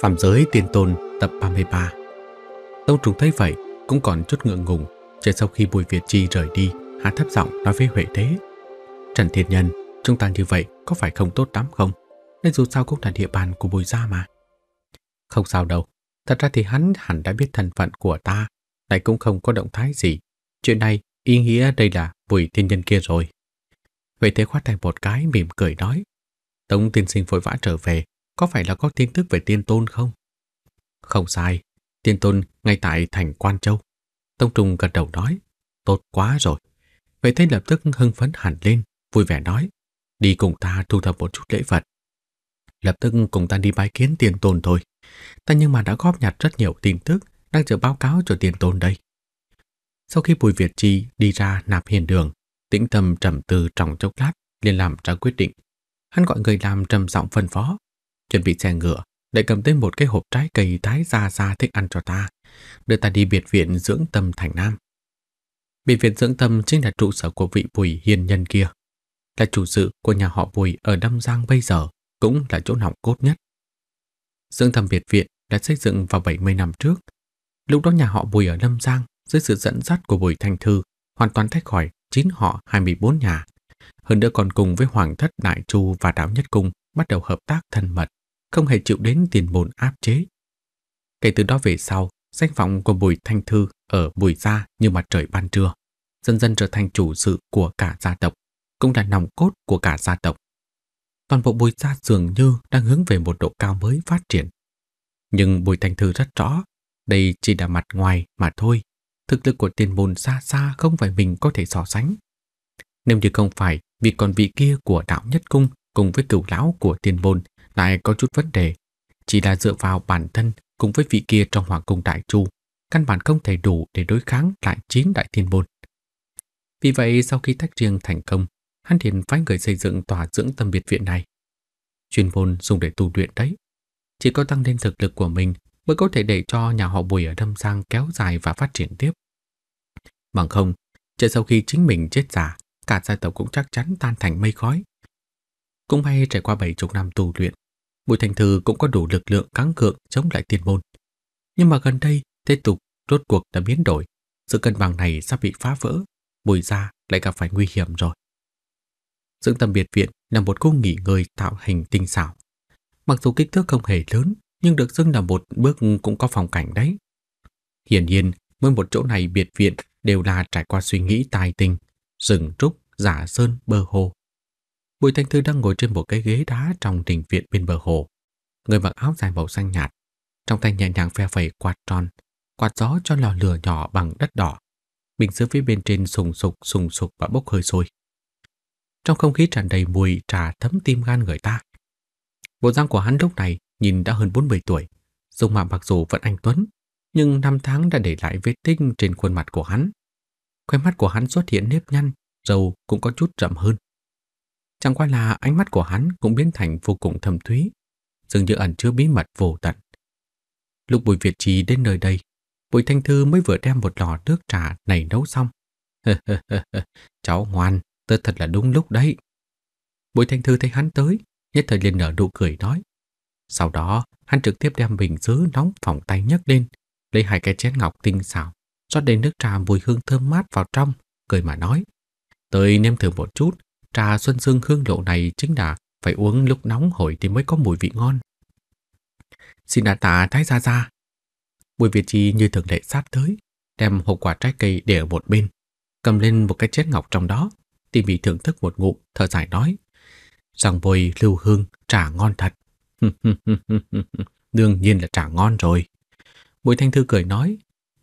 Phạm giới tiên tôn tập 33 tông trùng thấy vậy cũng còn chút ngượng ngùng Trên sau khi Bùi Việt Chi rời đi Hạ thấp giọng nói với Huệ Thế Trần Thiên Nhân Chúng ta như vậy có phải không tốt lắm không Nên dù sao cũng là địa bàn của Bùi Gia mà Không sao đâu Thật ra thì hắn hẳn đã biết thân phận của ta Này cũng không có động thái gì Chuyện này ý nghĩa đây là Bùi Thiên Nhân kia rồi Huệ Thế khoát tay một cái mỉm cười nói Tống tiên sinh vội vã trở về có phải là có tin tức về tiên tôn không? Không sai, tiên tôn ngay tại thành Quan Châu. Tông Trung gật đầu nói, tốt quá rồi. Vậy thế lập tức hưng phấn hẳn lên, vui vẻ nói, đi cùng ta thu thập một chút lễ vật. Lập tức cùng ta đi bái kiến tiên tôn thôi. Ta nhưng mà đã góp nhặt rất nhiều tin tức, đang chờ báo cáo cho tiên tôn đây. Sau khi Bùi Việt Chi đi ra nạp hiền đường, tĩnh tâm trầm tư trong chốc lát, liền làm ra quyết định. Hắn gọi người làm trầm giọng phân phó, Chuẩn bị xe ngựa, lại cầm tới một cái hộp trái cây thái ra ra thích ăn cho ta, đưa ta đi biệt viện dưỡng tâm thành Nam. Biệt viện dưỡng tâm chính là trụ sở của vị Bùi hiền nhân kia, là chủ sự của nhà họ Bùi ở Đâm Giang bây giờ, cũng là chỗ nòng cốt nhất. Dưỡng tâm biệt viện đã xây dựng vào 70 năm trước. Lúc đó nhà họ Bùi ở Lâm Giang dưới sự dẫn dắt của Bùi Thanh Thư hoàn toàn tách khỏi chín họ 24 nhà. Hơn nữa còn cùng với Hoàng thất Đại Chu và đạo Nhất Cung bắt đầu hợp tác thân mật không hề chịu đến tiền bồn áp chế. Kể từ đó về sau, danh vọng của Bùi Thanh Thư ở Bùi Gia như mặt trời ban trưa, dần dần trở thành chủ sự của cả gia tộc, cũng là nòng cốt của cả gia tộc. Toàn bộ Bùi Gia dường như đang hướng về một độ cao mới phát triển. Nhưng Bùi Thanh Thư rất rõ, đây chỉ là mặt ngoài mà thôi. Thực lực của tiền bồn xa xa không phải mình có thể so sánh. Nếu như không phải vì còn vị kia của đạo nhất cung cùng với cửu lão của tiền bồn lại có chút vấn đề. Chỉ là dựa vào bản thân cùng với vị kia trong hoàng cung đại chu, căn bản không thể đủ để đối kháng lại chín đại thiên môn. Vì vậy, sau khi tách riêng thành công, hắn liền phái người xây dựng tòa dưỡng tâm biệt viện này. Chuyên môn dùng để tu luyện đấy. Chỉ có tăng lên thực lực của mình mới có thể để cho nhà họ Bùi ở Đâm Giang kéo dài và phát triển tiếp. Bằng không, chờ sau khi chính mình chết giả, cả gia tộc cũng chắc chắn tan thành mây khói. Cũng may trải qua bảy chục năm tu luyện, Bùi Thành Thư cũng có đủ lực lượng kháng cự chống lại tiên môn. Nhưng mà gần đây, thế tục rốt cuộc đã biến đổi. Sự cân bằng này sắp bị phá vỡ, bùi gia lại gặp phải nguy hiểm rồi. Dưỡng tâm biệt viện là một khu nghỉ ngơi tạo hình tinh xảo. Mặc dù kích thước không hề lớn, nhưng được xưng là một bước cũng có phòng cảnh đấy. Hiển nhiên, mỗi một chỗ này biệt viện đều là trải qua suy nghĩ tài tình, rừng trúc, giả sơn, bờ hồ, Bùi Thanh Thư đang ngồi trên một cái ghế đá trong đình viện bên bờ hồ. Người mặc áo dài màu xanh nhạt, trong tay nhẹ nhàng phe phẩy quạt tròn, quạt gió cho lò lửa nhỏ bằng đất đỏ. Bình sứ phía bên trên sùng sục sùng sục và bốc hơi sôi. Trong không khí tràn đầy mùi trà thấm tim gan người ta. Bộ răng của hắn lúc này nhìn đã hơn 40 tuổi, dung mạo mặc dù vẫn anh tuấn, nhưng năm tháng đã để lại vết tinh trên khuôn mặt của hắn. Khóe mắt của hắn xuất hiện nếp nhăn, râu cũng có chút rậm hơn Chẳng qua là ánh mắt của hắn cũng biến thành vô cùng thâm thúy, dường như ẩn chứa bí mật vô tận. Lúc Bùi Việt Trì đến nơi đây, Bùi Thanh Thư mới vừa đem một lò nước trà này nấu xong. Cháu ngoan, tớ thật là đúng lúc đấy. Bùi Thanh Thư thấy hắn tới, nhất thời liền nở nụ cười nói. Sau đó, hắn trực tiếp đem bình giữ nóng phòng tay nhấc lên, lấy hai cái chén ngọc tinh xảo, rót đầy nước trà mùi hương thơm mát vào trong, cười mà nói. Tới nêm thử một chút, Trà xuân dương hương lộ này chính là phải uống lúc nóng hổi thì mới có mùi vị ngon. Xin đã tạ thái gia gia. Bùi Việt Chi như thường lệ sát tới, đem hộp quả trái cây để ở một bên, cầm lên một cái chén ngọc trong đó, tỉ mỉ thưởng thức một ngụm, thở dài nói. Rằng bồi lưu hương trà ngon thật. Đương nhiên là trà ngon rồi. Bùi Thanh Thư cười nói,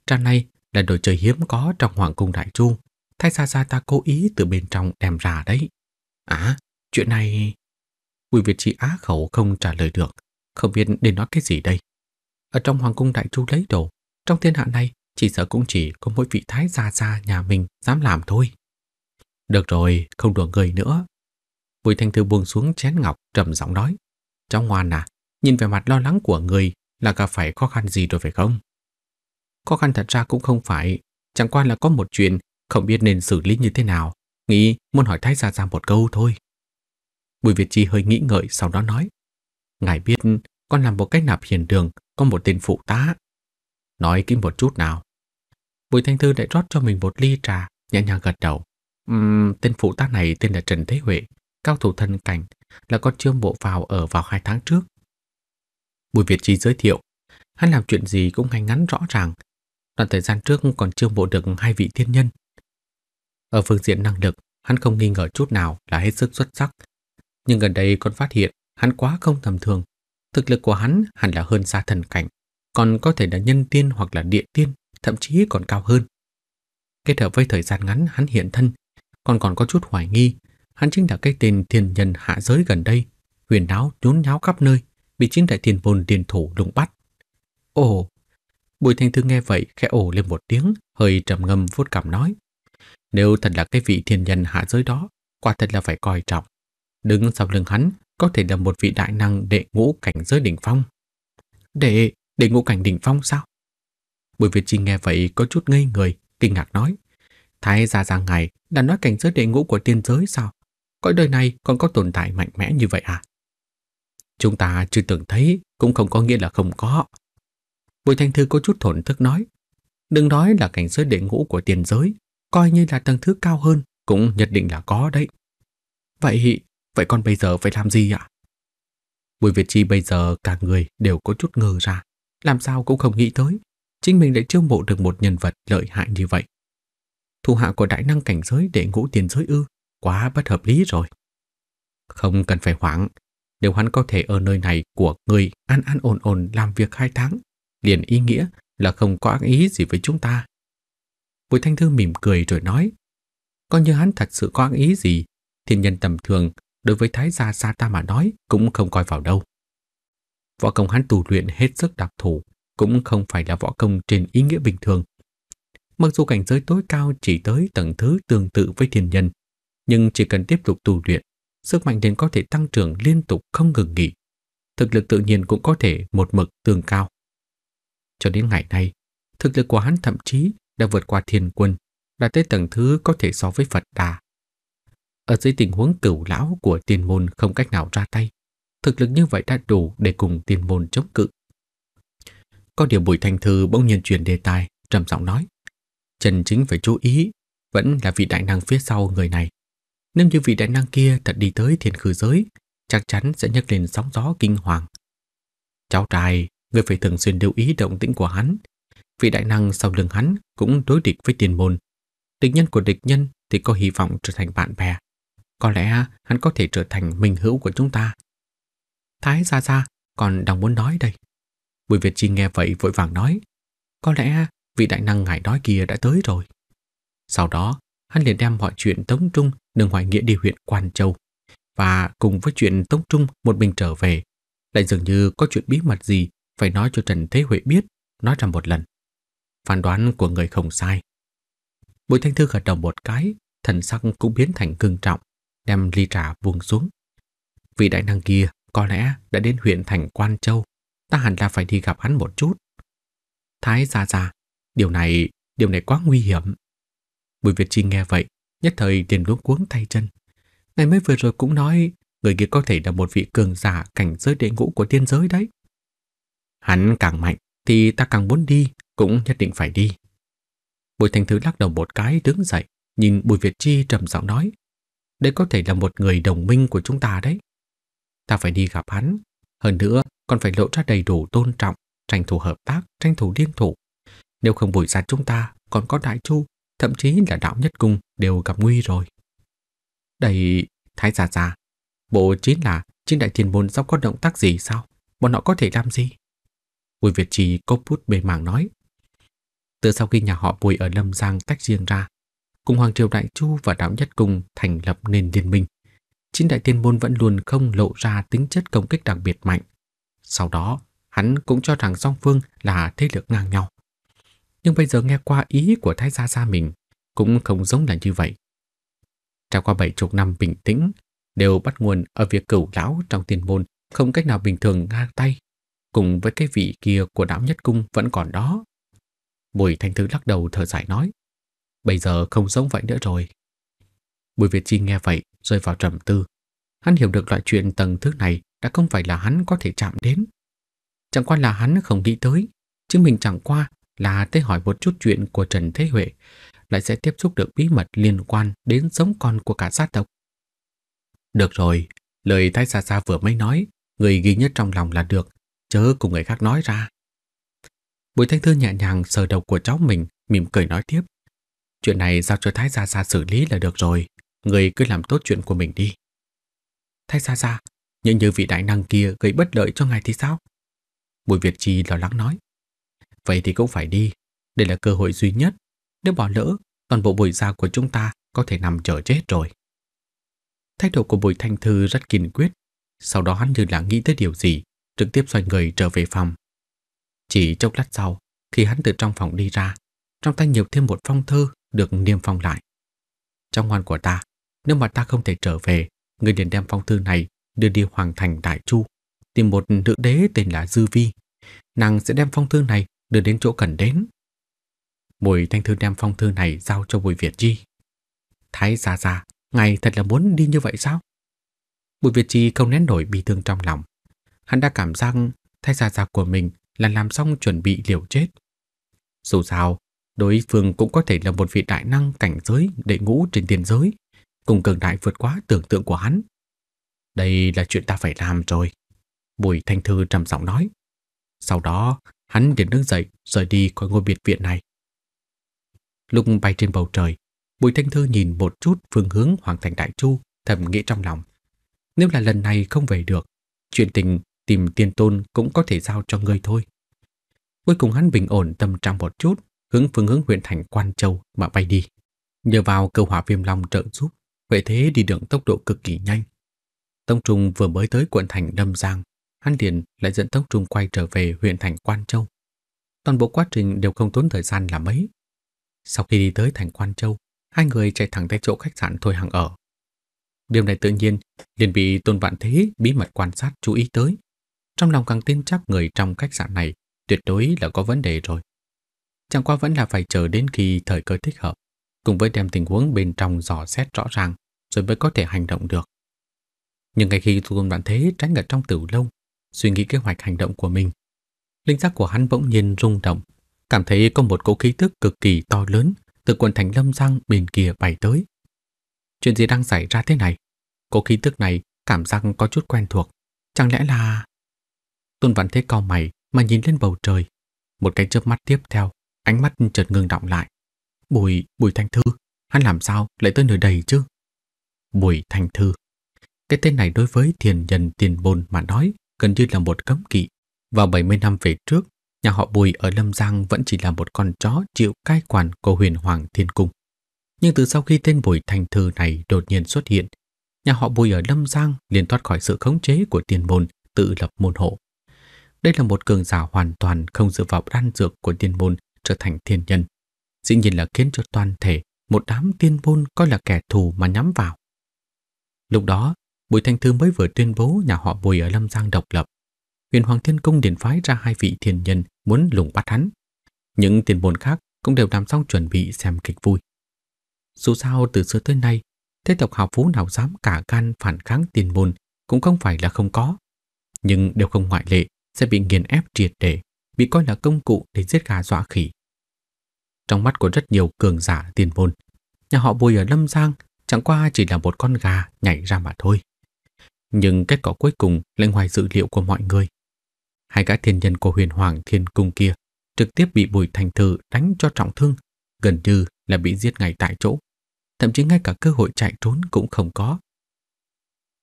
trà này là đồ chơi hiếm có trong Hoàng Cung Đại Chu. Thái gia gia ta cố ý từ bên trong đem ra đấy à, chuyện này... Bùi Việt Chi á khẩu không trả lời được, không biết để nói cái gì đây. Ở trong Hoàng cung Đại Chu lấy đồ, trong thiên hạ này chỉ sợ cũng chỉ có mỗi vị thái gia gia nhà mình dám làm thôi. Được rồi, không đùa người nữa. Bùi Thanh Thư buông xuống chén ngọc trầm giọng nói. Cháu ngoan à, nhìn về mặt lo lắng của người là gặp phải khó khăn gì rồi phải không? Khó khăn thật ra cũng không phải, chẳng qua là có một chuyện không biết nên xử lý như thế nào nghĩ muốn hỏi Thái Gia Gia một câu thôi. Bùi Việt Chi hơi nghĩ ngợi sau đó nói. Ngài biết con làm một cách nạp hiền đường có một tên phụ tá. Nói kỹ một chút nào. Bùi Thanh Thư lại rót cho mình một ly trà, nhẹ nhàng gật đầu. Uhm, tên phụ tá này tên là Trần Thế Huệ, cao thủ thân cảnh, là con trương bộ vào ở vào hai tháng trước. Bùi Việt Chi giới thiệu, hắn làm chuyện gì cũng ngay ngắn rõ ràng. Đoạn thời gian trước còn chiêu bộ được hai vị thiên nhân, ở phương diện năng lực, hắn không nghi ngờ chút nào là hết sức xuất sắc. Nhưng gần đây con phát hiện hắn quá không tầm thường. Thực lực của hắn hẳn là hơn xa thần cảnh, còn có thể là nhân tiên hoặc là địa tiên, thậm chí còn cao hơn. Kết hợp với thời gian ngắn hắn hiện thân, còn còn có chút hoài nghi, hắn chính là cái tên thiên nhân hạ giới gần đây, huyền đáo nhốn nháo khắp nơi, bị chính đại thiên vồn tiền thủ đụng bắt. Ồ, Bùi Thanh Thư nghe vậy khẽ ồ lên một tiếng, hơi trầm ngâm vuốt cảm nói. Nếu thật là cái vị thiên nhân hạ giới đó, quả thật là phải coi trọng. Đứng sau lưng hắn có thể là một vị đại năng đệ ngũ cảnh giới đỉnh phong. Đệ, đệ ngũ cảnh đỉnh phong sao? Bùi Việt chi nghe vậy có chút ngây người, kinh ngạc nói. Thái gia giang ngày đã nói cảnh giới đệ ngũ của tiên giới sao? Cõi đời này còn có tồn tại mạnh mẽ như vậy à? Chúng ta chưa từng thấy cũng không có nghĩa là không có. Bùi Thanh Thư có chút thổn thức nói. Đừng nói là cảnh giới đệ ngũ của tiên giới, coi như là tầng thứ cao hơn cũng nhất định là có đấy. Vậy, vậy con bây giờ phải làm gì ạ? Bùi Việt Chi bây giờ cả người đều có chút ngờ ra, làm sao cũng không nghĩ tới. Chính mình lại chiêu mộ được một nhân vật lợi hại như vậy. Thu hạ của đại năng cảnh giới để ngũ tiền giới ư, quá bất hợp lý rồi. Không cần phải hoảng, nếu hắn có thể ở nơi này của người an an ổn ổn làm việc hai tháng, liền ý nghĩa là không có ác ý gì với chúng ta Bùi Thanh Thư mỉm cười rồi nói Coi như hắn thật sự có ý gì Thiên nhân tầm thường Đối với thái gia xa ta mà nói Cũng không coi vào đâu Võ công hắn tù luyện hết sức đặc thù Cũng không phải là võ công trên ý nghĩa bình thường Mặc dù cảnh giới tối cao chỉ tới tầng thứ tương tự với thiên nhân Nhưng chỉ cần tiếp tục tù luyện Sức mạnh đến có thể tăng trưởng liên tục không ngừng nghỉ Thực lực tự nhiên cũng có thể một mực tương cao Cho đến ngày nay Thực lực của hắn thậm chí đã vượt qua thiên quân, đạt tới tầng thứ có thể so với Phật Đà. Ở dưới tình huống cửu lão của tiên môn không cách nào ra tay, thực lực như vậy đã đủ để cùng tiên môn chống cự. Có điều Bùi Thanh Thư bỗng nhiên truyền đề tài, trầm giọng nói. Trần chính phải chú ý, vẫn là vị đại năng phía sau người này. Nếu như vị đại năng kia thật đi tới thiên khử giới, chắc chắn sẽ nhấc lên sóng gió kinh hoàng. Cháu trai, người phải thường xuyên lưu ý động tĩnh của hắn, Vị đại năng sau lưng hắn cũng đối địch với tiền môn. Địch nhân của địch nhân thì có hy vọng trở thành bạn bè. Có lẽ hắn có thể trở thành minh hữu của chúng ta. Thái Gia Gia còn đang muốn nói đây. Bùi Việt Chi nghe vậy vội vàng nói. Có lẽ vị đại năng ngài nói kia đã tới rồi. Sau đó, hắn liền đem mọi chuyện Tống Trung đường hoài nghĩa đi huyện Quan Châu và cùng với chuyện Tống Trung một mình trở về lại dường như có chuyện bí mật gì phải nói cho Trần Thế Huệ biết nói ra một lần. Phán đoán của người không sai. Bùi Thanh Thư gật đầu một cái, thần sắc cũng biến thành cương trọng, đem ly trà buông xuống. Vị đại năng kia có lẽ đã đến huyện thành Quan Châu, ta hẳn là phải đi gặp hắn một chút. Thái gia gia, điều này, điều này quá nguy hiểm. Bùi Việt Chi nghe vậy, nhất thời liền luống cuống tay chân. Ngày mới vừa rồi cũng nói, người kia có thể là một vị cường giả cảnh giới đệ ngũ của tiên giới đấy. Hắn càng mạnh thì ta càng muốn đi, cũng nhất định phải đi. Bùi Thành Thứ lắc đầu một cái đứng dậy, nhìn Bùi Việt Chi trầm giọng nói, đây có thể là một người đồng minh của chúng ta đấy. Ta phải đi gặp hắn, hơn nữa còn phải lộ ra đầy đủ tôn trọng, tranh thủ hợp tác, tranh thủ liên thủ. Nếu không bùi ra chúng ta, còn có Đại Chu, thậm chí là Đạo Nhất Cung đều gặp nguy rồi. Đây, Thái Giả Giả, bộ chính là trên đại thiên môn sắp có động tác gì sao? Bọn họ có thể làm gì? Bùi Việt Trì cốc bút bề mảng nói. Từ sau khi nhà họ Bùi ở Lâm Giang tách riêng ra, cùng Hoàng Triều Đại Chu và Đạo Nhất Cung thành lập nên liên minh. chính đại tiên môn vẫn luôn không lộ ra tính chất công kích đặc biệt mạnh. Sau đó, hắn cũng cho rằng song phương là thế lực ngang nhau. Nhưng bây giờ nghe qua ý của thái gia gia mình cũng không giống là như vậy. Trải qua bảy chục năm bình tĩnh, đều bắt nguồn ở việc cửu lão trong tiền môn không cách nào bình thường ngang tay, cùng với cái vị kia của đám nhất cung vẫn còn đó. Bùi Thanh Thứ lắc đầu thở dài nói. Bây giờ không giống vậy nữa rồi. Bùi Việt Chi nghe vậy, rơi vào trầm tư. Hắn hiểu được loại chuyện tầng thứ này đã không phải là hắn có thể chạm đến. Chẳng qua là hắn không nghĩ tới, chứ mình chẳng qua là tới hỏi một chút chuyện của Trần Thế Huệ, lại sẽ tiếp xúc được bí mật liên quan đến sống con của cả gia tộc. Được rồi, lời Thái Gia Gia vừa mới nói, người ghi nhất trong lòng là được, chớ cùng người khác nói ra. Bùi Thanh Thư nhẹ nhàng sờ đầu của cháu mình, mỉm cười nói tiếp. Chuyện này giao cho Thái Gia Gia xử lý là được rồi, người cứ làm tốt chuyện của mình đi. Thái Gia Gia, nhưng như vị đại năng kia gây bất lợi cho ngài thì sao? Bùi Việt Trì lo lắng nói. Vậy thì cũng phải đi, đây là cơ hội duy nhất. Nếu bỏ lỡ, toàn bộ bùi gia của chúng ta có thể nằm chờ chết rồi. Thái độ của Bùi Thanh Thư rất kiên quyết. Sau đó hắn như là nghĩ tới điều gì, trực tiếp xoay người trở về phòng, chỉ chốc lát sau, khi hắn từ trong phòng đi ra, trong tay nhiều thêm một phong thư được niêm phong lại. trong ngoan của ta, nếu mà ta không thể trở về, người liền đem phong thư này đưa đi hoàng thành Đại Chu, tìm một nữ đế tên là Dư Vi. Nàng sẽ đem phong thư này đưa đến chỗ cần đến. Bùi Thanh Thư đem phong thư này giao cho Bùi Việt Chi. Thái già già, ngài thật là muốn đi như vậy sao? Bùi Việt Chi không nén nổi bi thương trong lòng. Hắn đã cảm giác thái già già của mình là làm xong chuẩn bị liều chết. Dù sao, đối phương cũng có thể là một vị đại năng cảnh giới đệ ngũ trên tiền giới, cùng cường đại vượt quá tưởng tượng của hắn. Đây là chuyện ta phải làm rồi. Bùi Thanh Thư trầm giọng nói. Sau đó, hắn liền đứng dậy rời đi khỏi ngôi biệt viện này. Lúc bay trên bầu trời, Bùi Thanh Thư nhìn một chút phương hướng Hoàng Thành Đại Chu thầm nghĩ trong lòng. Nếu là lần này không về được, chuyện tình tìm tiên tôn cũng có thể giao cho ngươi thôi. Cuối cùng hắn bình ổn tâm trạng một chút, hướng phương hướng huyện thành Quan Châu mà bay đi. Nhờ vào cơ hỏa viêm long trợ giúp, vậy thế đi đường tốc độ cực kỳ nhanh. Tông Trung vừa mới tới quận thành Đâm Giang, hắn liền lại dẫn Tông Trung quay trở về huyện thành Quan Châu. Toàn bộ quá trình đều không tốn thời gian là mấy. Sau khi đi tới thành Quan Châu, hai người chạy thẳng tới chỗ khách sạn Thôi hàng ở. Điều này tự nhiên liền bị Tôn Vạn Thế bí mật quan sát chú ý tới trong lòng càng tin chắc người trong khách sạn này tuyệt đối là có vấn đề rồi. Chẳng qua vẫn là phải chờ đến khi thời cơ thích hợp, cùng với đem tình huống bên trong dò xét rõ ràng rồi mới có thể hành động được. Nhưng ngay khi Tôn Đoạn Thế tránh ở trong tử lông, suy nghĩ kế hoạch hành động của mình, linh giác của hắn bỗng nhiên rung động, cảm thấy có một cỗ khí tức cực kỳ to lớn từ quần thành lâm giang bên kia bay tới. Chuyện gì đang xảy ra thế này? Cỗ khí tức này cảm giác có chút quen thuộc, chẳng lẽ là... Tôn Văn Thế cau mày mà nhìn lên bầu trời. Một cái chớp mắt tiếp theo, ánh mắt chợt ngừng động lại. Bùi, Bùi Thanh Thư, hắn làm sao lại tới nơi đây chứ? Bùi Thanh Thư. Cái tên này đối với thiền nhân tiền bồn mà nói gần như là một cấm kỵ. Vào 70 năm về trước, nhà họ Bùi ở Lâm Giang vẫn chỉ là một con chó chịu cai quản của huyền hoàng thiên cung. Nhưng từ sau khi tên Bùi Thanh Thư này đột nhiên xuất hiện, nhà họ Bùi ở Lâm Giang liền thoát khỏi sự khống chế của tiền bồn tự lập môn hộ. Đây là một cường giả hoàn toàn không dựa vào đan dược của tiên môn trở thành thiên nhân. Dĩ nhiên là khiến cho toàn thể một đám tiên môn coi là kẻ thù mà nhắm vào. Lúc đó, Bùi Thanh Thư mới vừa tuyên bố nhà họ Bùi ở Lâm Giang độc lập. Huyền Hoàng Thiên Cung điển phái ra hai vị thiên nhân muốn lùng bắt hắn. Những tiên môn khác cũng đều làm xong chuẩn bị xem kịch vui. Dù sao từ xưa tới nay, thế tộc hào phú nào dám cả gan phản kháng tiên môn cũng không phải là không có, nhưng đều không ngoại lệ sẽ bị nghiền ép triệt để, bị coi là công cụ để giết gà dọa khỉ. Trong mắt của rất nhiều cường giả tiền môn, nhà họ Bùi ở Lâm Giang chẳng qua chỉ là một con gà nhảy ra mà thôi. Nhưng kết quả cuối cùng lên ngoài dữ liệu của mọi người. Hai gã thiên nhân của huyền hoàng thiên cung kia trực tiếp bị Bùi Thành Thư đánh cho trọng thương, gần như là bị giết ngay tại chỗ. Thậm chí ngay cả cơ hội chạy trốn cũng không có.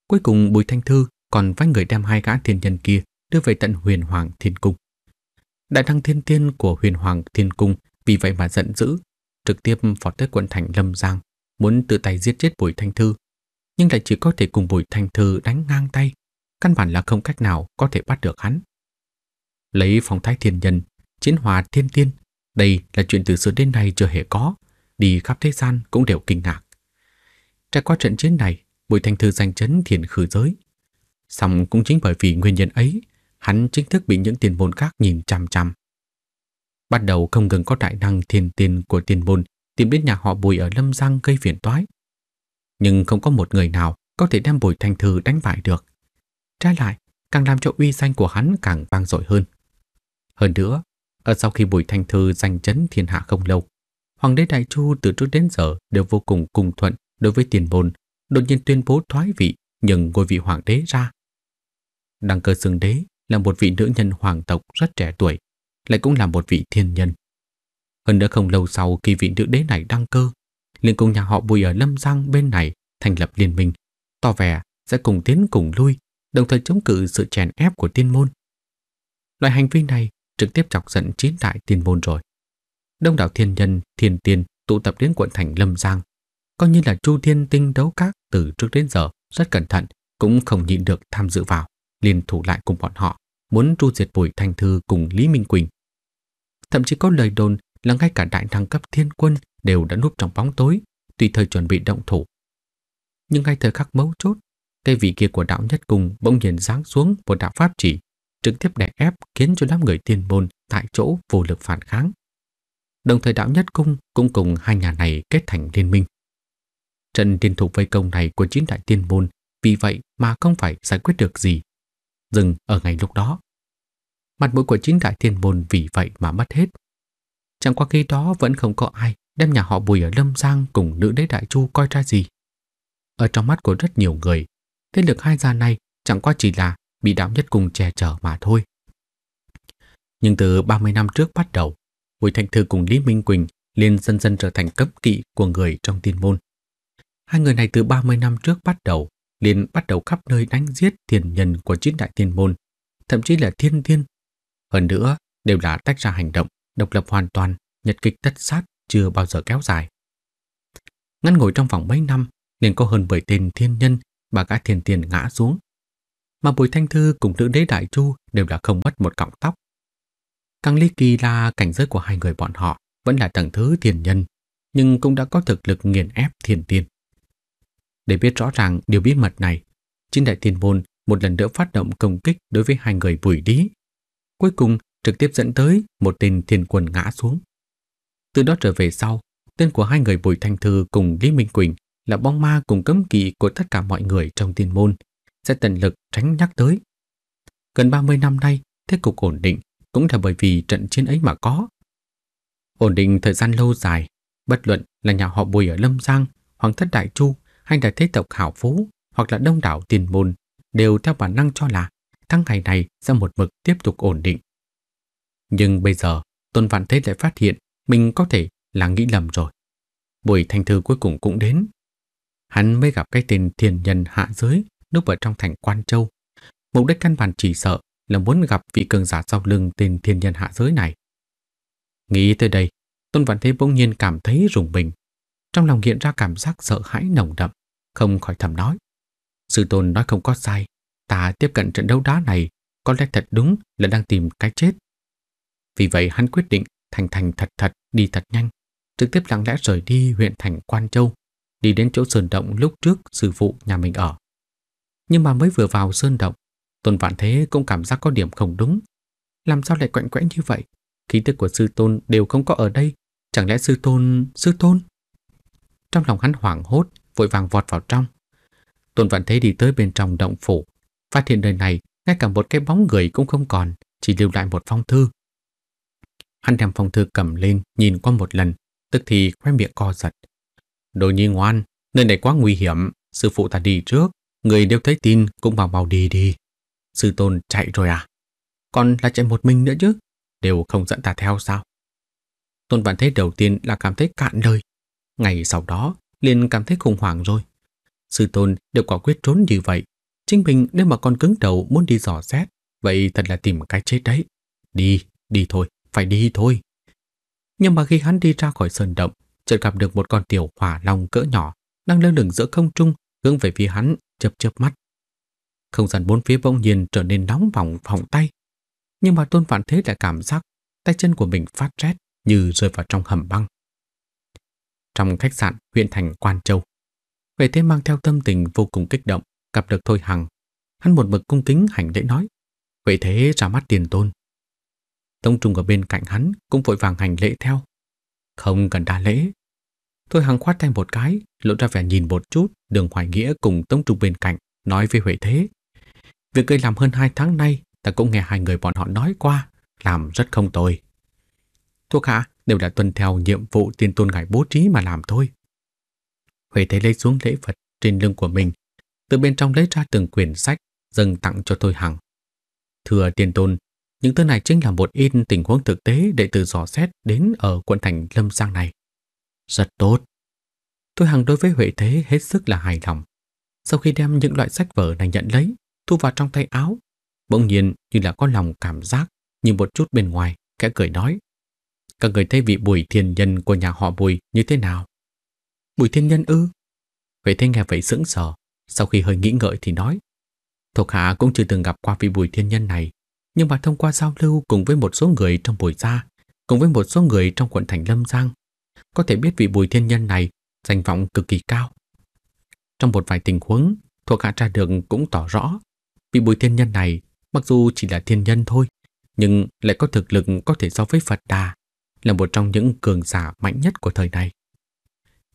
Cuối cùng Bùi Thanh Thư còn vách người đem hai gã thiên nhân kia đưa về tận huyền hoàng thiên cung. Đại năng thiên tiên của huyền hoàng thiên cung vì vậy mà giận dữ, trực tiếp phó tới quận thành Lâm Giang, muốn tự tay giết chết Bùi Thanh Thư, nhưng lại chỉ có thể cùng Bùi Thanh Thư đánh ngang tay, căn bản là không cách nào có thể bắt được hắn. Lấy phong thái thiên nhân, chiến hòa thiên tiên, đây là chuyện từ xưa đến nay chưa hề có, đi khắp thế gian cũng đều kinh ngạc. Trải qua trận chiến này, Bùi Thanh Thư giành chấn thiền khử giới. Xong cũng chính bởi vì nguyên nhân ấy hắn chính thức bị những tiền môn khác nhìn chằm chằm. Bắt đầu không ngừng có đại năng thiền tiền của tiền môn tìm đến nhà họ Bùi ở Lâm Giang gây phiền toái. Nhưng không có một người nào có thể đem Bùi Thanh Thư đánh bại được. Trái lại, càng làm cho uy danh của hắn càng vang dội hơn. Hơn nữa, ở sau khi Bùi Thanh Thư giành chấn thiên hạ không lâu, Hoàng đế Đại Chu từ trước đến giờ đều vô cùng cùng thuận đối với tiền môn, đột nhiên tuyên bố thoái vị nhường ngôi vị hoàng đế ra. Đăng cơ xưng đế là một vị nữ nhân hoàng tộc rất trẻ tuổi, lại cũng là một vị thiên nhân. Hơn nữa không lâu sau khi vị nữ đế này đăng cơ, liền cùng nhà họ Bùi ở Lâm Giang bên này thành lập liên minh, tỏ vẻ sẽ cùng tiến cùng lui, đồng thời chống cự sự chèn ép của tiên môn. Loại hành vi này trực tiếp chọc giận chín đại tiên môn rồi. Đông đảo thiên nhân, thiên tiên tụ tập đến quận thành Lâm Giang, coi như là Chu Thiên Tinh đấu các từ trước đến giờ rất cẩn thận, cũng không nhịn được tham dự vào liền thủ lại cùng bọn họ, muốn tru diệt Bùi Thanh Thư cùng Lý Minh Quỳnh. Thậm chí có lời đồn là ngay cả đại thăng cấp thiên quân đều đã núp trong bóng tối, tùy thời chuẩn bị động thủ. Nhưng ngay thời khắc mấu chốt, cây vị kia của đạo nhất cùng bỗng nhiên giáng xuống một đạo pháp chỉ, trực tiếp đè ép khiến cho đám người tiên môn tại chỗ vô lực phản kháng. Đồng thời đạo nhất cung cũng cùng hai nhà này kết thành liên minh. Trận liên thủ vây công này của chín đại tiên môn vì vậy mà không phải giải quyết được gì dừng ở ngay lúc đó. Mặt mũi của chính đại thiên môn vì vậy mà mất hết. Chẳng qua khi đó vẫn không có ai đem nhà họ Bùi ở Lâm Giang cùng nữ đế đại chu coi ra gì. Ở trong mắt của rất nhiều người, thế lực hai gia này chẳng qua chỉ là bị đạo nhất cùng che chở mà thôi. Nhưng từ 30 năm trước bắt đầu, Bùi thanh Thư cùng Lý Minh Quỳnh liền dần dần trở thành cấp kỵ của người trong tiên môn. Hai người này từ 30 năm trước bắt đầu liền bắt đầu khắp nơi đánh giết thiền nhân của chín đại thiên môn, thậm chí là thiên thiên. Hơn nữa, đều là tách ra hành động, độc lập hoàn toàn, nhật kịch tất sát chưa bao giờ kéo dài. Ngăn ngồi trong vòng mấy năm, liền có hơn 10 tên thiên nhân và cả thiền tiền ngã xuống. Mà Bùi Thanh Thư cùng nữ đế Đại Chu đều là không mất một cọng tóc. Càng ly kỳ là cảnh giới của hai người bọn họ vẫn là tầng thứ thiền nhân, nhưng cũng đã có thực lực nghiền ép thiền tiên. Để biết rõ ràng điều bí mật này, chính đại thiên môn một lần nữa phát động công kích đối với hai người bùi đí. Cuối cùng trực tiếp dẫn tới một tên thiên quân ngã xuống. Từ đó trở về sau, tên của hai người Bùi Thanh Thư cùng Lý Minh Quỳnh là bóng ma cùng cấm kỵ của tất cả mọi người trong thiên môn, sẽ tận lực tránh nhắc tới. Gần 30 năm nay, thế cục ổn định cũng là bởi vì trận chiến ấy mà có. Ổn định thời gian lâu dài, bất luận là nhà họ Bùi ở Lâm Giang, Hoàng thất Đại Chu hay là thế tộc hảo phú hoặc là đông đảo tiền môn đều theo bản năng cho là tháng ngày này sẽ một mực tiếp tục ổn định. Nhưng bây giờ, Tôn Vạn Thế lại phát hiện mình có thể là nghĩ lầm rồi. Buổi thành thư cuối cùng cũng đến. Hắn mới gặp cái tên thiền nhân hạ giới lúc ở trong thành Quan Châu. Mục đích căn bản chỉ sợ là muốn gặp vị cường giả sau lưng tên thiên nhân hạ giới này. Nghĩ tới đây, Tôn Vạn Thế bỗng nhiên cảm thấy rùng mình. Trong lòng hiện ra cảm giác sợ hãi nồng đậm, không khỏi thầm nói. Sư tôn nói không có sai, ta tiếp cận trận đấu đá này có lẽ thật đúng là đang tìm cái chết. Vì vậy hắn quyết định thành thành thật thật đi thật nhanh, trực tiếp lặng lẽ rời đi huyện thành Quan Châu, đi đến chỗ sơn động lúc trước sư phụ nhà mình ở. Nhưng mà mới vừa vào sơn động, Tôn Vạn Thế cũng cảm giác có điểm không đúng. Làm sao lại quạnh quẽ như vậy? Khí tức của sư tôn đều không có ở đây. Chẳng lẽ sư tôn... sư tôn... Trong lòng hắn hoảng hốt, vội vàng vọt vào trong. Tôn Vạn Thế đi tới bên trong động phủ, phát hiện nơi này ngay cả một cái bóng người cũng không còn, chỉ lưu lại một phong thư. Hắn đem phong thư cầm lên, nhìn qua một lần, tức thì khoe miệng co giật. Đồ nhi ngoan, nơi này quá nguy hiểm, sư phụ ta đi trước, người đều thấy tin cũng bảo bảo đi đi. Sư tôn chạy rồi à? Còn là chạy một mình nữa chứ, đều không dẫn ta theo sao? Tôn Vạn Thế đầu tiên là cảm thấy cạn lời, Ngày sau đó, liền cảm thấy khủng hoảng rồi. Sư tôn đều quả quyết trốn như vậy. Chính mình nếu mà còn cứng đầu muốn đi dò xét, vậy thật là tìm cái chết đấy. Đi, đi thôi, phải đi thôi. Nhưng mà khi hắn đi ra khỏi sơn động, chợt gặp được một con tiểu hỏa long cỡ nhỏ đang lơ lửng giữa không trung hướng về phía hắn chớp chớp mắt không gian bốn phía bỗng nhiên trở nên nóng vòng vòng tay nhưng mà tôn vạn thế lại cảm giác tay chân của mình phát rét như rơi vào trong hầm băng trong khách sạn huyện thành Quan Châu. Về thế mang theo tâm tình vô cùng kích động, gặp được Thôi Hằng. Hắn một mực cung kính hành lễ nói. Vậy thế ra mắt tiền tôn. Tông trùng ở bên cạnh hắn cũng vội vàng hành lễ theo. Không cần đa lễ. Thôi Hằng khoát tay một cái, lộ ra vẻ nhìn một chút, đường hoài nghĩa cùng tông trùng bên cạnh, nói với Huệ Thế. Việc cây làm hơn hai tháng nay, ta cũng nghe hai người bọn họ nói qua, làm rất không tồi. Thuộc hạ, đều là tuân theo nhiệm vụ tiên tôn ngài bố trí mà làm thôi. Huệ Thế lấy xuống lễ vật trên lưng của mình, từ bên trong lấy ra từng quyển sách dâng tặng cho tôi Hằng. Thưa tiên tôn, những thứ này chính là một in tình huống thực tế đệ tử dò xét đến ở quận thành Lâm Giang này. Rất tốt. Tôi Hằng đối với Huệ Thế hết sức là hài lòng. Sau khi đem những loại sách vở này nhận lấy, thu vào trong tay áo, bỗng nhiên như là có lòng cảm giác như một chút bên ngoài, kẻ cười nói. Các người thấy vị bùi thiên nhân của nhà họ bùi như thế nào? Bùi thiên nhân ư? Huệ thế nghe vậy sững sờ, sau khi hơi nghĩ ngợi thì nói. Thuộc hạ cũng chưa từng gặp qua vị bùi thiên nhân này, nhưng mà thông qua giao lưu cùng với một số người trong bùi gia, cùng với một số người trong quận thành Lâm Giang, có thể biết vị bùi thiên nhân này danh vọng cực kỳ cao. Trong một vài tình huống, thuộc hạ tra đường cũng tỏ rõ, vị bùi thiên nhân này mặc dù chỉ là thiên nhân thôi, nhưng lại có thực lực có thể so với Phật Đà là một trong những cường giả mạnh nhất của thời này.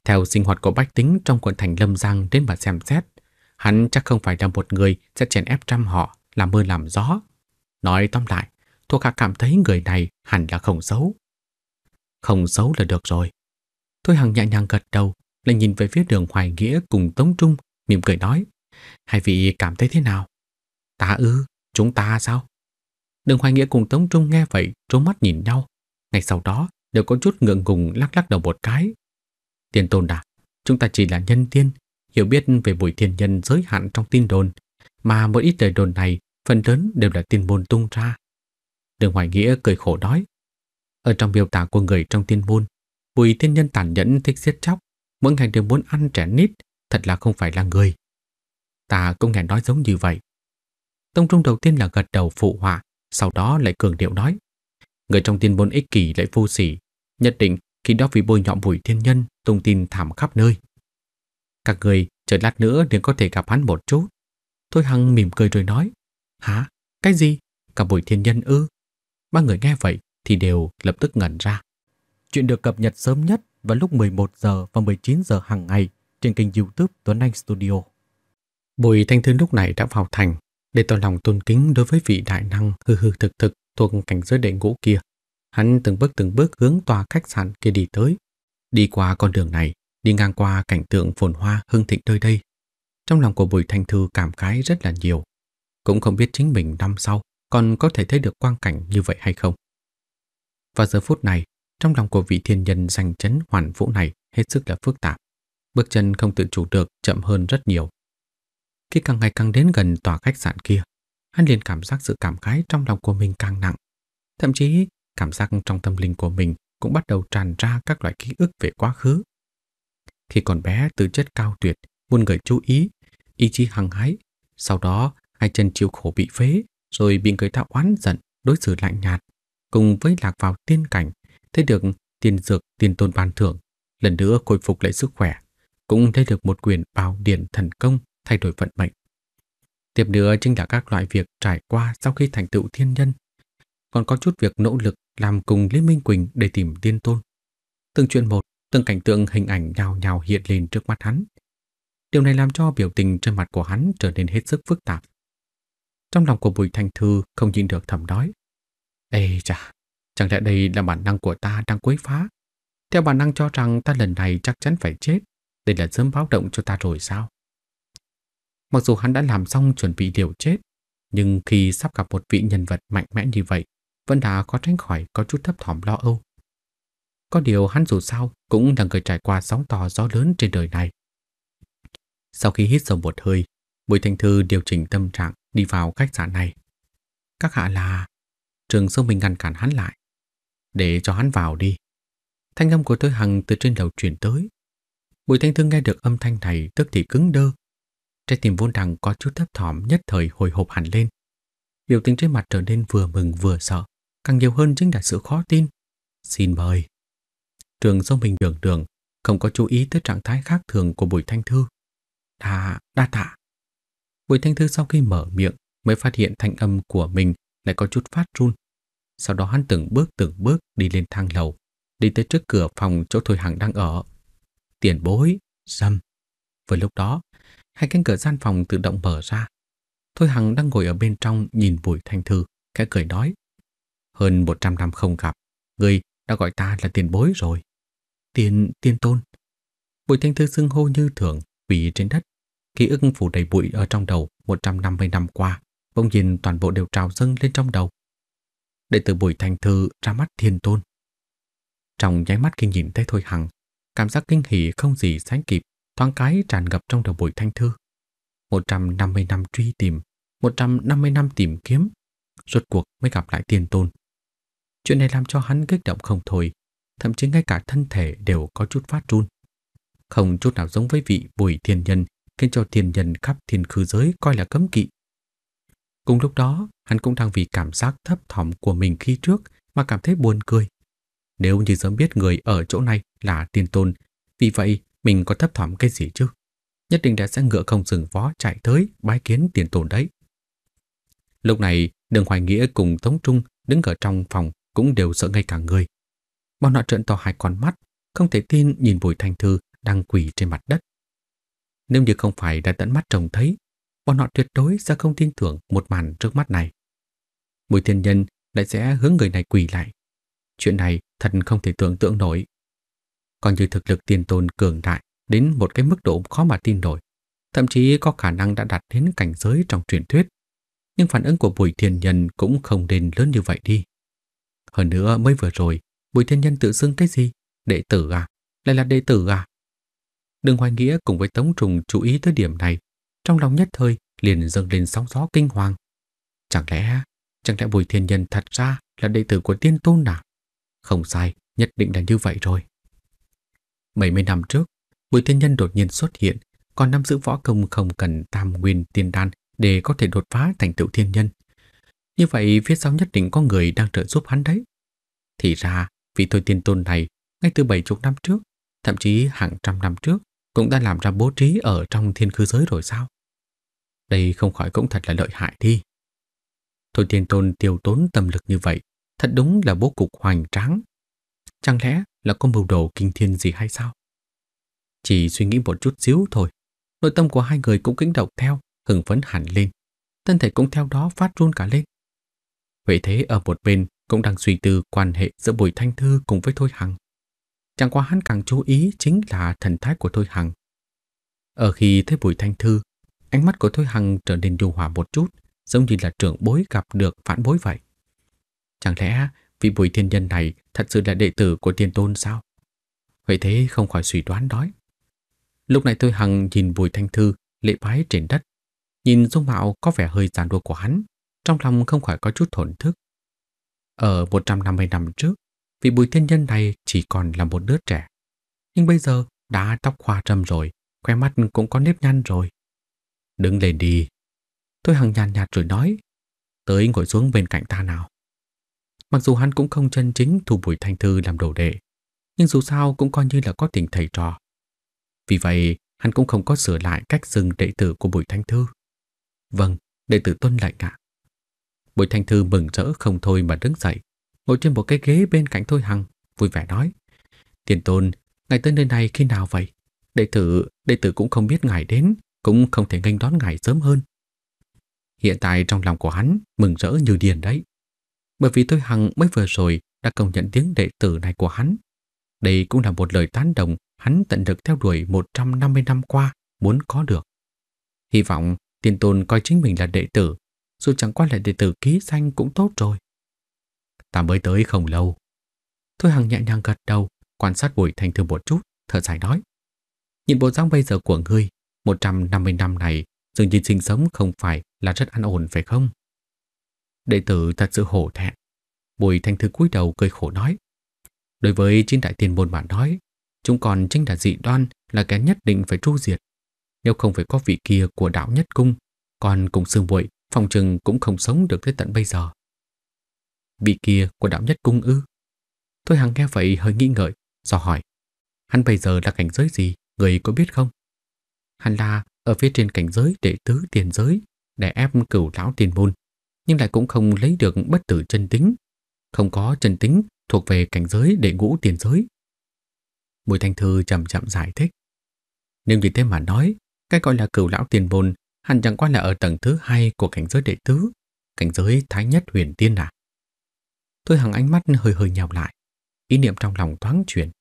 Theo sinh hoạt của bách tính trong quận thành Lâm Giang đến mà xem xét, hắn chắc không phải là một người sẽ chèn ép trăm họ làm mưa làm gió. Nói tóm lại, thuộc hạ cảm thấy người này hẳn là không xấu. Không xấu là được rồi. Thôi Hằng nhẹ nhàng gật đầu, lại nhìn về phía đường Hoài Nghĩa cùng Tống Trung, mỉm cười nói. Hai vị cảm thấy thế nào? Ta ư, chúng ta sao? Đường Hoài Nghĩa cùng Tống Trung nghe vậy, trốn mắt nhìn nhau, ngay sau đó đều có chút ngượng ngùng lắc lắc đầu một cái. tiên tôn đã à, chúng ta chỉ là nhân tiên, hiểu biết về buổi thiên nhân giới hạn trong tin đồn, mà một ít lời đồn này phần lớn đều là tiên môn tung ra. Đường Hoài Nghĩa cười khổ nói. Ở trong biểu tả của người trong tiên môn, bùi thiên nhân tàn nhẫn thích giết chóc, mỗi ngày đều muốn ăn trẻ nít, thật là không phải là người. Ta cũng nghe nói giống như vậy. Tông Trung đầu tiên là gật đầu phụ họa, sau đó lại cường điệu nói. Người trong tiên môn ích kỷ lại vô sỉ, nhất định khi đó vì bôi nhọ bùi thiên nhân, tung tin thảm khắp nơi. Các người chờ lát nữa nếu có thể gặp hắn một chút. Thôi Hằng mỉm cười rồi nói, hả, cái gì, cả bùi thiên nhân ư? Ba người nghe vậy thì đều lập tức ngẩn ra. Chuyện được cập nhật sớm nhất vào lúc 11 giờ và 19 giờ hàng ngày trên kênh youtube Tuấn Anh Studio. Bùi Thanh Thư lúc này đã vào thành để tỏ lòng tôn kính đối với vị đại năng hư hư thực thực thuộc cảnh giới đệ ngũ kia. Hắn từng bước từng bước hướng tòa khách sạn kia đi tới. Đi qua con đường này, đi ngang qua cảnh tượng phồn hoa hưng thịnh nơi đây. Trong lòng của Bùi Thanh Thư cảm khái rất là nhiều. Cũng không biết chính mình năm sau còn có thể thấy được quang cảnh như vậy hay không. Và giờ phút này, trong lòng của vị thiên nhân danh chấn hoàn vũ này hết sức là phức tạp. Bước chân không tự chủ được chậm hơn rất nhiều. Khi càng ngày càng đến gần tòa khách sạn kia, hắn liền cảm giác sự cảm khái trong lòng của mình càng nặng. Thậm chí, cảm giác trong tâm linh của mình cũng bắt đầu tràn ra các loại ký ức về quá khứ. Khi còn bé, tư chất cao tuyệt, muôn người chú ý, ý chí hăng hái, sau đó hai chân chịu khổ bị phế, rồi bị người ta oán giận, đối xử lạnh nhạt, cùng với lạc vào tiên cảnh, thấy được tiền dược, tiền tôn ban thưởng, lần nữa khôi phục lại sức khỏe, cũng thấy được một quyền bào điển thần công thay đổi vận mệnh. Tiếp nữa chính là các loại việc trải qua sau khi thành tựu thiên nhân. Còn có chút việc nỗ lực làm cùng Lý Minh Quỳnh để tìm tiên tôn. Từng chuyện một, từng cảnh tượng hình ảnh nhào nhào hiện lên trước mắt hắn. Điều này làm cho biểu tình trên mặt của hắn trở nên hết sức phức tạp. Trong lòng của Bùi Thanh Thư không nhìn được thầm nói. Ê chà, chẳng lẽ đây là bản năng của ta đang quấy phá? Theo bản năng cho rằng ta lần này chắc chắn phải chết. Đây là sớm báo động cho ta rồi sao? Mặc dù hắn đã làm xong chuẩn bị điều chết, nhưng khi sắp gặp một vị nhân vật mạnh mẽ như vậy, vẫn đã có tránh khỏi có chút thấp thỏm lo âu. Có điều hắn dù sao cũng là người trải qua sóng to gió lớn trên đời này. Sau khi hít sâu một hơi, Bùi Thanh Thư điều chỉnh tâm trạng đi vào khách sạn này. Các hạ là... Trường Sâu Minh ngăn cản hắn lại. Để cho hắn vào đi. Thanh âm của tôi Hằng từ trên đầu chuyển tới. Bùi Thanh Thư nghe được âm thanh này tức thì cứng đơ, Trái tim vốn rằng có chút thấp thỏm nhất thời hồi hộp hẳn lên. Biểu tình trên mặt trở nên vừa mừng vừa sợ, càng nhiều hơn chính là sự khó tin. Xin mời. Trường do mình đường đường, không có chú ý tới trạng thái khác thường của Bùi Thanh Thư. Đà, đa tạ. Bùi Thanh Thư sau khi mở miệng mới phát hiện thanh âm của mình lại có chút phát run. Sau đó hắn từng bước từng bước đi lên thang lầu, đi tới trước cửa phòng chỗ Thôi Hằng đang ở. Tiền bối, dâm. Với lúc đó, hai cánh cửa gian phòng tự động mở ra. Thôi Hằng đang ngồi ở bên trong nhìn Bùi Thanh Thư, khẽ cười nói. Hơn 100 năm không gặp, người đã gọi ta là tiền bối rồi. Tiền, tiên tôn. Bùi Thanh Thư xưng hô như thường, vì trên đất. Ký ức phủ đầy bụi ở trong đầu 150 năm qua, bỗng nhìn toàn bộ đều trào dâng lên trong đầu. Đệ tử Bùi Thanh Thư ra mắt thiên tôn. Trong nháy mắt khi nhìn thấy Thôi Hằng, cảm giác kinh hỉ không gì sánh kịp thoáng cái tràn ngập trong đầu Bùi Thanh Thư. 150 năm truy tìm, 150 năm tìm kiếm, rốt cuộc mới gặp lại tiền tôn. Chuyện này làm cho hắn kích động không thôi, thậm chí ngay cả thân thể đều có chút phát run. Không chút nào giống với vị Bùi Thiên Nhân khiến cho thiên nhân khắp thiên khư giới coi là cấm kỵ. Cùng lúc đó, hắn cũng đang vì cảm giác thấp thỏm của mình khi trước mà cảm thấy buồn cười. Nếu như sớm biết người ở chỗ này là tiên tôn, vì vậy mình có thấp thỏm cái gì chứ? Nhất định đã sẽ ngựa không dừng vó chạy tới bái kiến tiền tồn đấy. Lúc này, Đường Hoài Nghĩa cùng Tống Trung đứng ở trong phòng cũng đều sợ ngay cả người. Bọn họ trợn to hai con mắt, không thể tin nhìn Bùi Thanh Thư đang quỳ trên mặt đất. Nếu như không phải đã tận mắt trông thấy, bọn họ tuyệt đối sẽ không tin tưởng một màn trước mắt này. Bùi Thiên Nhân lại sẽ hướng người này quỳ lại. Chuyện này thật không thể tưởng tượng nổi coi như thực lực tiên tôn cường đại đến một cái mức độ khó mà tin nổi, thậm chí có khả năng đã đạt đến cảnh giới trong truyền thuyết. Nhưng phản ứng của Bùi Thiên Nhân cũng không nên lớn như vậy đi. Hơn nữa mới vừa rồi, Bùi Thiên Nhân tự xưng cái gì? Đệ tử à? Lại là đệ tử à? đừng Hoài Nghĩa cùng với Tống Trùng chú ý tới điểm này. Trong lòng nhất thời liền dâng lên sóng gió kinh hoàng. Chẳng lẽ, chẳng lẽ Bùi Thiên Nhân thật ra là đệ tử của Tiên Tôn à? Không sai, nhất định là như vậy rồi. Mấy mươi năm trước, Bùi Thiên Nhân đột nhiên xuất hiện, còn nắm giữ võ công không cần tam nguyên tiên đan để có thể đột phá thành tựu thiên nhân. Như vậy phía sau nhất định có người đang trợ giúp hắn đấy. Thì ra, vị thôi tiên tôn này, ngay từ bảy chục năm trước, thậm chí hàng trăm năm trước, cũng đã làm ra bố trí ở trong thiên khư giới rồi sao? Đây không khỏi cũng thật là lợi hại đi. Thôi tiên tôn tiêu tốn tâm lực như vậy, thật đúng là bố cục hoành tráng. Chẳng lẽ là có mưu đồ kinh thiên gì hay sao? Chỉ suy nghĩ một chút xíu thôi, nội tâm của hai người cũng kính động theo, hừng phấn hẳn lên. Thân thể cũng theo đó phát run cả lên. Huệ thế ở một bên cũng đang suy tư quan hệ giữa Bùi Thanh Thư cùng với Thôi Hằng. Chẳng qua hắn càng chú ý chính là thần thái của Thôi Hằng. Ở khi thấy Bùi Thanh Thư, ánh mắt của Thôi Hằng trở nên nhu hòa một chút, giống như là trưởng bối gặp được phản bối vậy. Chẳng lẽ vị bùi thiên nhân này thật sự là đệ tử của tiên tôn sao? huệ thế không khỏi suy đoán đói. Lúc này tôi hằng nhìn bùi thanh thư lệ bái trên đất, nhìn dung mạo có vẻ hơi giàn đua của hắn, trong lòng không khỏi có chút thổn thức. Ở 150 năm trước, vị bùi thiên nhân này chỉ còn là một đứa trẻ. Nhưng bây giờ đã tóc hoa râm rồi, khoe mắt cũng có nếp nhăn rồi. Đứng lên đi. Tôi hằng nhàn nhạt rồi nói, tới ngồi xuống bên cạnh ta nào. Mặc dù hắn cũng không chân chính thu Bùi Thanh Thư làm đồ đệ, nhưng dù sao cũng coi như là có tình thầy trò. Vì vậy, hắn cũng không có sửa lại cách dừng đệ tử của Bùi Thanh Thư. Vâng, đệ tử tuân lại ạ. Bùi Thanh Thư mừng rỡ không thôi mà đứng dậy, ngồi trên một cái ghế bên cạnh Thôi Hằng, vui vẻ nói. Tiền tôn, ngài tới nơi này khi nào vậy? Đệ tử, đệ tử cũng không biết ngài đến, cũng không thể nghênh đón ngài sớm hơn. Hiện tại trong lòng của hắn mừng rỡ như điền đấy bởi vì tôi hằng mới vừa rồi đã công nhận tiếng đệ tử này của hắn. Đây cũng là một lời tán đồng hắn tận lực theo đuổi 150 năm qua muốn có được. Hy vọng tiên tôn coi chính mình là đệ tử, dù chẳng qua là đệ tử ký danh cũng tốt rồi. Ta mới tới không lâu. Thôi Hằng nhẹ nhàng gật đầu, quan sát Bùi Thành Thư một chút, thở dài nói. Nhìn bộ dáng bây giờ của ngươi, 150 năm này dường như sinh sống không phải là rất an ổn phải không? Đệ tử thật sự hổ thẹn. Bùi Thanh Thư cúi đầu cười khổ nói. Đối với chính đại tiền môn mà nói, chúng còn chính là dị đoan là cái nhất định phải tru diệt. Nếu không phải có vị kia của đạo nhất cung, còn cùng sương bụi, phòng trừng cũng không sống được tới tận bây giờ. Vị kia của đạo nhất cung ư? Tôi hằng nghe vậy hơi nghi ngợi, do hỏi. Hắn bây giờ là cảnh giới gì, người có biết không? Hắn là ở phía trên cảnh giới đệ tứ tiền giới để ép cửu lão tiền môn nhưng lại cũng không lấy được bất tử chân tính. Không có chân tính thuộc về cảnh giới đệ ngũ tiền giới. Bùi Thanh Thư chậm chậm giải thích. Nếu như thế mà nói, cái gọi là cửu lão tiền bồn hẳn chẳng qua là ở tầng thứ hai của cảnh giới đệ tứ, cảnh giới thái nhất huyền tiên à. Tôi hằng ánh mắt hơi hơi nhào lại, ý niệm trong lòng thoáng chuyển.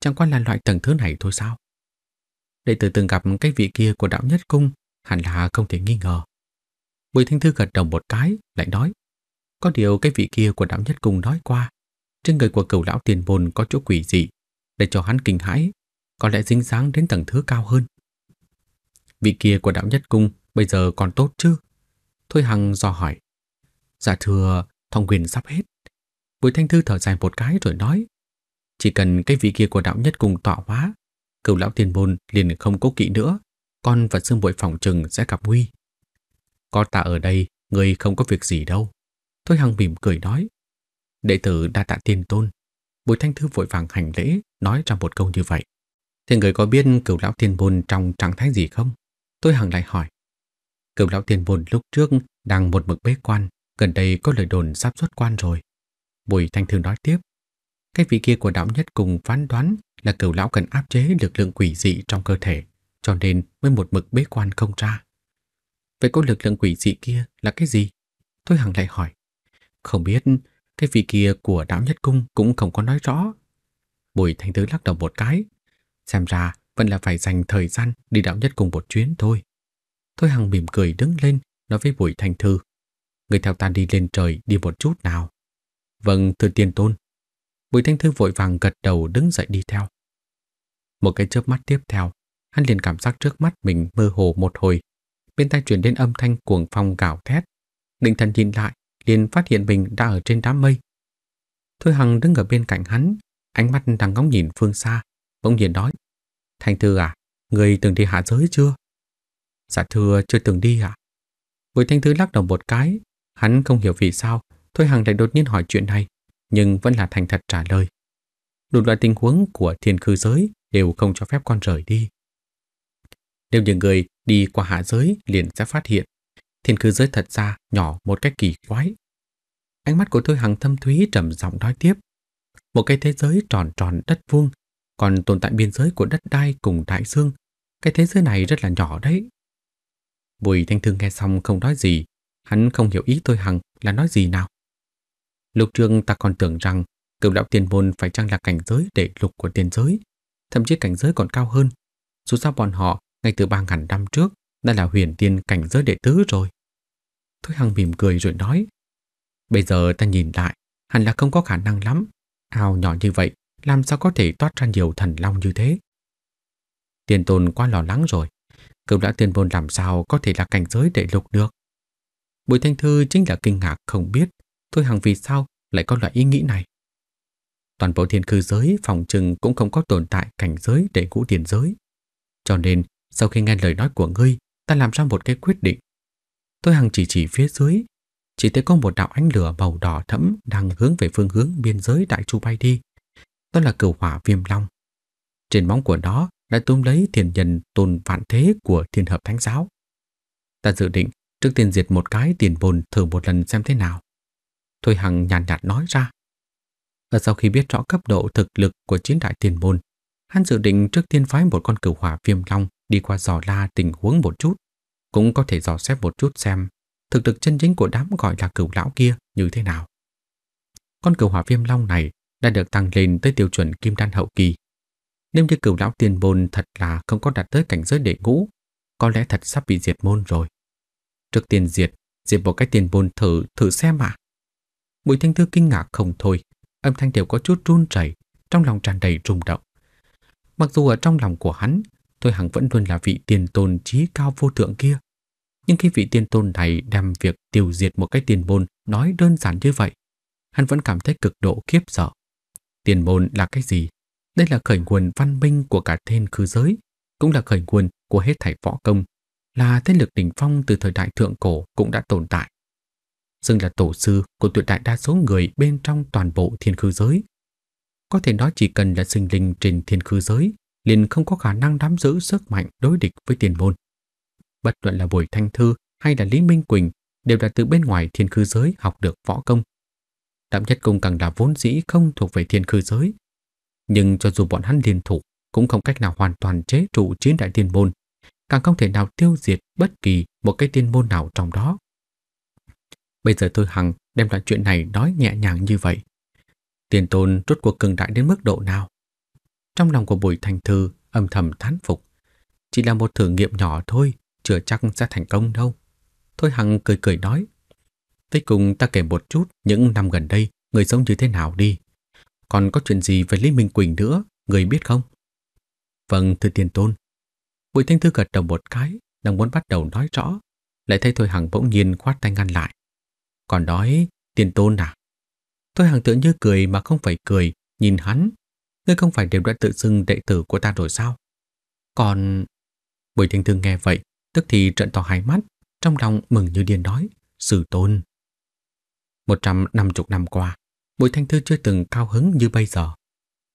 Chẳng qua là loại tầng thứ này thôi sao? Đệ tử từng gặp cái vị kia của đạo nhất cung hẳn là không thể nghi ngờ. Bùi Thanh Thư gật đầu một cái, lại nói. Có điều cái vị kia của đạo nhất cung nói qua. Trên người của cửu lão tiền bồn có chỗ quỷ dị, để cho hắn kinh hãi, có lẽ dính dáng đến tầng thứ cao hơn. Vị kia của đạo nhất cung bây giờ còn tốt chứ? Thôi Hằng dò hỏi. Dạ thừa, thông quyền sắp hết. Bùi Thanh Thư thở dài một cái rồi nói. Chỉ cần cái vị kia của đạo nhất cung tọa hóa, cửu lão tiền bồn liền không cố kỵ nữa, con và xương bội phòng trừng sẽ gặp nguy. Có ta ở đây, người không có việc gì đâu. Thôi Hằng mỉm cười nói. Đệ tử đa tạ tiên tôn. Bùi Thanh Thư vội vàng hành lễ, nói ra một câu như vậy. thì người có biết cửu lão tiên môn trong trạng thái gì không? Tôi Hằng lại hỏi. Cửu lão tiên môn lúc trước đang một mực bế quan, gần đây có lời đồn sắp xuất quan rồi. Bùi Thanh Thư nói tiếp. Cái vị kia của đạo nhất cùng phán đoán là cửu lão cần áp chế lực lượng quỷ dị trong cơ thể, cho nên mới một mực bế quan không ra. Vậy có lực lượng quỷ dị kia là cái gì? Tôi hằng lại hỏi. Không biết, cái vị kia của đám nhất cung cũng không có nói rõ. Bùi Thanh Tứ lắc đầu một cái. Xem ra vẫn là phải dành thời gian đi đám nhất cung một chuyến thôi. Thôi Hằng mỉm cười đứng lên nói với Bùi Thanh Thư. Người theo ta đi lên trời đi một chút nào. Vâng, thưa tiên tôn. Bùi Thanh Thư vội vàng gật đầu đứng dậy đi theo. Một cái chớp mắt tiếp theo, hắn liền cảm giác trước mắt mình mơ hồ một hồi bên tai truyền đến âm thanh cuồng phong gào thét. Định thần nhìn lại, liền phát hiện mình đã ở trên đám mây. Thôi Hằng đứng ở bên cạnh hắn, ánh mắt đang ngóng nhìn phương xa, bỗng nhiên nói. Thành Thư à, người từng đi hạ giới chưa? Dạ thưa chưa từng đi à? Bùi Thanh Thư lắc đầu một cái, hắn không hiểu vì sao Thôi Hằng lại đột nhiên hỏi chuyện này, nhưng vẫn là thành thật trả lời. Đủ loại tình huống của thiên khư giới đều không cho phép con rời đi. Nếu những người đi qua hạ giới liền sẽ phát hiện. Thiên cư giới thật ra nhỏ một cách kỳ quái. Ánh mắt của Thôi Hằng thâm thúy trầm giọng nói tiếp. Một cái thế giới tròn tròn đất vuông, còn tồn tại biên giới của đất đai cùng đại dương. Cái thế giới này rất là nhỏ đấy. Bùi Thanh Thương nghe xong không nói gì, hắn không hiểu ý Thôi Hằng là nói gì nào. Lục trường ta còn tưởng rằng cựu đạo tiền môn phải chăng là cảnh giới để lục của tiền giới, thậm chí cảnh giới còn cao hơn. Dù sao bọn họ ngay từ 3.000 năm trước đã là huyền tiên cảnh giới đệ tứ rồi. Thôi Hằng mỉm cười rồi nói, bây giờ ta nhìn lại, hẳn là không có khả năng lắm. Ao nhỏ như vậy, làm sao có thể toát ra nhiều thần long như thế? Tiền tôn quá lo lắng rồi, cựu đã tuyên môn làm sao có thể là cảnh giới đệ lục được. Bùi Thanh Thư chính là kinh ngạc không biết Thôi Hằng vì sao lại có loại ý nghĩ này. Toàn bộ thiên cư giới phòng trừng cũng không có tồn tại cảnh giới để ngũ tiền giới. Cho nên sau khi nghe lời nói của ngươi, ta làm ra một cái quyết định. Tôi hằng chỉ chỉ phía dưới, chỉ thấy có một đạo ánh lửa màu đỏ thẫm đang hướng về phương hướng biên giới đại chu bay đi. Đó là cửu hỏa viêm long. Trên móng của nó đã túm lấy thiền nhân tôn vạn thế của thiên hợp thánh giáo. Ta dự định trước tiên diệt một cái tiền bồn thử một lần xem thế nào. Thôi Hằng nhàn nhạt, nhạt nói ra. Và sau khi biết rõ cấp độ thực lực của chiến đại tiền bồn, hắn dự định trước tiên phái một con cửu hỏa viêm long đi qua dò la tình huống một chút, cũng có thể dò xét một chút xem thực lực chân chính của đám gọi là cửu lão kia như thế nào. Con cửu hỏa viêm long này đã được tăng lên tới tiêu chuẩn kim đan hậu kỳ. Nếu như cửu lão tiền môn thật là không có đạt tới cảnh giới đệ ngũ, có lẽ thật sắp bị diệt môn rồi. Trước tiền diệt, diệt một cái tiền môn thử, thử xem mà. Bùi Thanh Thư kinh ngạc không thôi, âm thanh đều có chút run rẩy, trong lòng tràn đầy rung động. Mặc dù ở trong lòng của hắn Thôi Hằng vẫn luôn là vị tiền tôn trí cao vô thượng kia. Nhưng khi vị tiên tôn này đem việc tiêu diệt một cái tiền môn nói đơn giản như vậy, hắn vẫn cảm thấy cực độ khiếp sợ. Tiền môn là cái gì? Đây là khởi nguồn văn minh của cả thiên khứ giới, cũng là khởi nguồn của hết thảy võ công, là thế lực đỉnh phong từ thời đại thượng cổ cũng đã tồn tại. Dưng là tổ sư của tuyệt đại đa số người bên trong toàn bộ thiên khứ giới. Có thể nói chỉ cần là sinh linh trên thiên khứ giới liền không có khả năng nắm giữ sức mạnh đối địch với tiền môn. Bất luận là Bùi Thanh Thư hay là Lý Minh Quỳnh đều là từ bên ngoài thiên khư giới học được võ công. Đạm nhất cung càng là vốn dĩ không thuộc về thiên khư giới. Nhưng cho dù bọn hắn liên thủ cũng không cách nào hoàn toàn chế trụ chiến đại tiền môn, càng không thể nào tiêu diệt bất kỳ một cái tiền môn nào trong đó. Bây giờ tôi hằng đem lại chuyện này nói nhẹ nhàng như vậy. Tiền tôn rốt cuộc cường đại đến mức độ nào? Trong lòng của Bùi Thành Thư âm thầm thán phục. Chỉ là một thử nghiệm nhỏ thôi, chưa chắc sẽ thành công đâu. Thôi Hằng cười cười nói. Thế cùng ta kể một chút những năm gần đây người sống như thế nào đi. Còn có chuyện gì về Lý Minh Quỳnh nữa, người biết không? Vâng, thưa tiền tôn. Bùi thành Thư gật đầu một cái, đang muốn bắt đầu nói rõ. Lại thấy Thôi Hằng bỗng nhiên khoát tay ngăn lại. Còn nói, tiền tôn à? Thôi Hằng tưởng như cười mà không phải cười, nhìn hắn Ngươi không phải đều đã tự xưng đệ tử của ta rồi sao? Còn... Bùi Thanh Thương nghe vậy, tức thì trận to hai mắt, trong lòng mừng như điên nói, sử tôn. một trăm năm chục năm qua, Bùi Thanh Thư chưa từng cao hứng như bây giờ.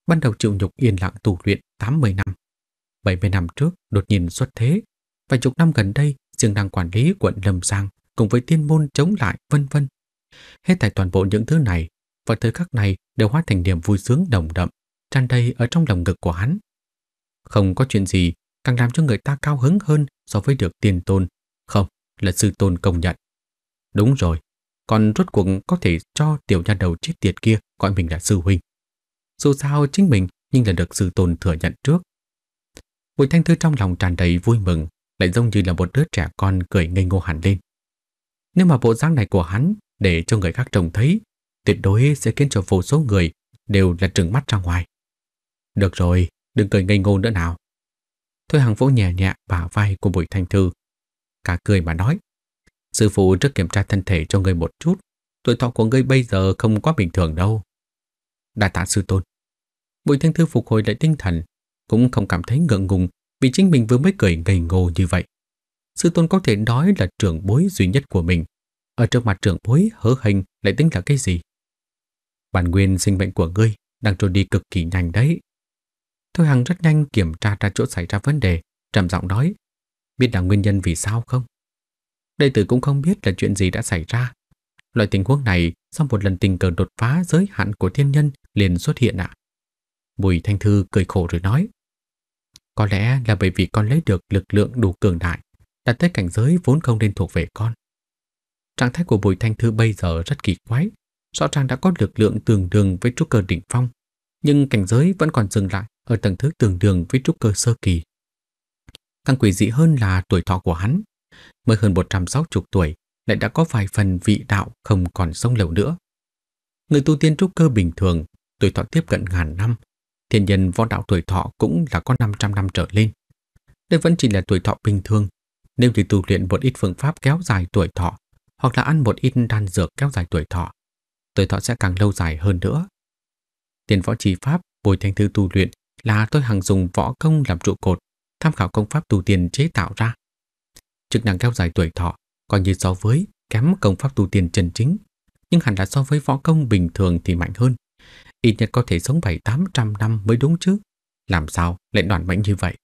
Ban đầu chịu nhục yên lặng tù luyện 80 năm. 70 năm trước đột nhiên xuất thế, vài chục năm gần đây riêng đang quản lý quận Lâm Giang cùng với tiên môn chống lại vân vân. Hết tại toàn bộ những thứ này, vào thời khắc này đều hóa thành niềm vui sướng đồng đậm tràn đầy ở trong lòng ngực của hắn. Không có chuyện gì càng làm cho người ta cao hứng hơn so với được tiền tôn, không là sư tôn công nhận. Đúng rồi, còn rốt cuộc có thể cho tiểu nhà đầu chết tiệt kia gọi mình là sư huynh. Dù sao chính mình nhưng là được sư tôn thừa nhận trước. Bùi Thanh Thư trong lòng tràn đầy vui mừng, lại giống như là một đứa trẻ con cười ngây ngô hẳn lên. Nếu mà bộ dáng này của hắn để cho người khác trông thấy, tuyệt đối sẽ khiến cho vô số người đều là trừng mắt ra ngoài. Được rồi, đừng cười ngây ngô nữa nào. Thôi hằng vỗ nhẹ nhẹ bả vai của Bùi Thanh Thư. Cả cười mà nói. Sư phụ trước kiểm tra thân thể cho người một chút. Tuổi thọ của ngươi bây giờ không quá bình thường đâu. Đà tạ sư tôn. Bùi Thanh Thư phục hồi lại tinh thần. Cũng không cảm thấy ngượng ngùng vì chính mình vừa mới cười ngây ngô như vậy. Sư tôn có thể nói là trưởng bối duy nhất của mình. Ở trước mặt trưởng bối hớ hình lại tính là cái gì? Bản nguyên sinh mệnh của ngươi đang trôi đi cực kỳ nhanh đấy. Thôi Hằng rất nhanh kiểm tra ra chỗ xảy ra vấn đề, trầm giọng nói, biết là nguyên nhân vì sao không? Đệ tử cũng không biết là chuyện gì đã xảy ra. Loại tình huống này sau một lần tình cờ đột phá giới hạn của thiên nhân liền xuất hiện ạ. À? Bùi Thanh Thư cười khổ rồi nói, có lẽ là bởi vì con lấy được lực lượng đủ cường đại, đặt tới cảnh giới vốn không nên thuộc về con. Trạng thái của Bùi Thanh Thư bây giờ rất kỳ quái, rõ ràng đã có lực lượng tương đương với trúc cơ đỉnh phong, nhưng cảnh giới vẫn còn dừng lại ở tầng thứ tương đương với trúc cơ sơ kỳ. Càng quỷ dị hơn là tuổi thọ của hắn. Mới hơn 160 tuổi, lại đã có vài phần vị đạo không còn sông lầu nữa. Người tu tiên trúc cơ bình thường, tuổi thọ tiếp cận ngàn năm, thiên nhân võ đạo tuổi thọ cũng là có 500 năm trở lên. Đây vẫn chỉ là tuổi thọ bình thường. Nếu chỉ tu luyện một ít phương pháp kéo dài tuổi thọ, hoặc là ăn một ít đan dược kéo dài tuổi thọ, tuổi thọ sẽ càng lâu dài hơn nữa. Tiền võ trì pháp, bồi thanh thư tu luyện là tôi hằng dùng võ công làm trụ cột, tham khảo công pháp tu tiên chế tạo ra. Chức năng kéo dài tuổi thọ coi như so với kém công pháp tu tiên chân chính, nhưng hẳn là so với võ công bình thường thì mạnh hơn. Ít nhất có thể sống 7-800 năm mới đúng chứ. Làm sao lại đoàn mạnh như vậy?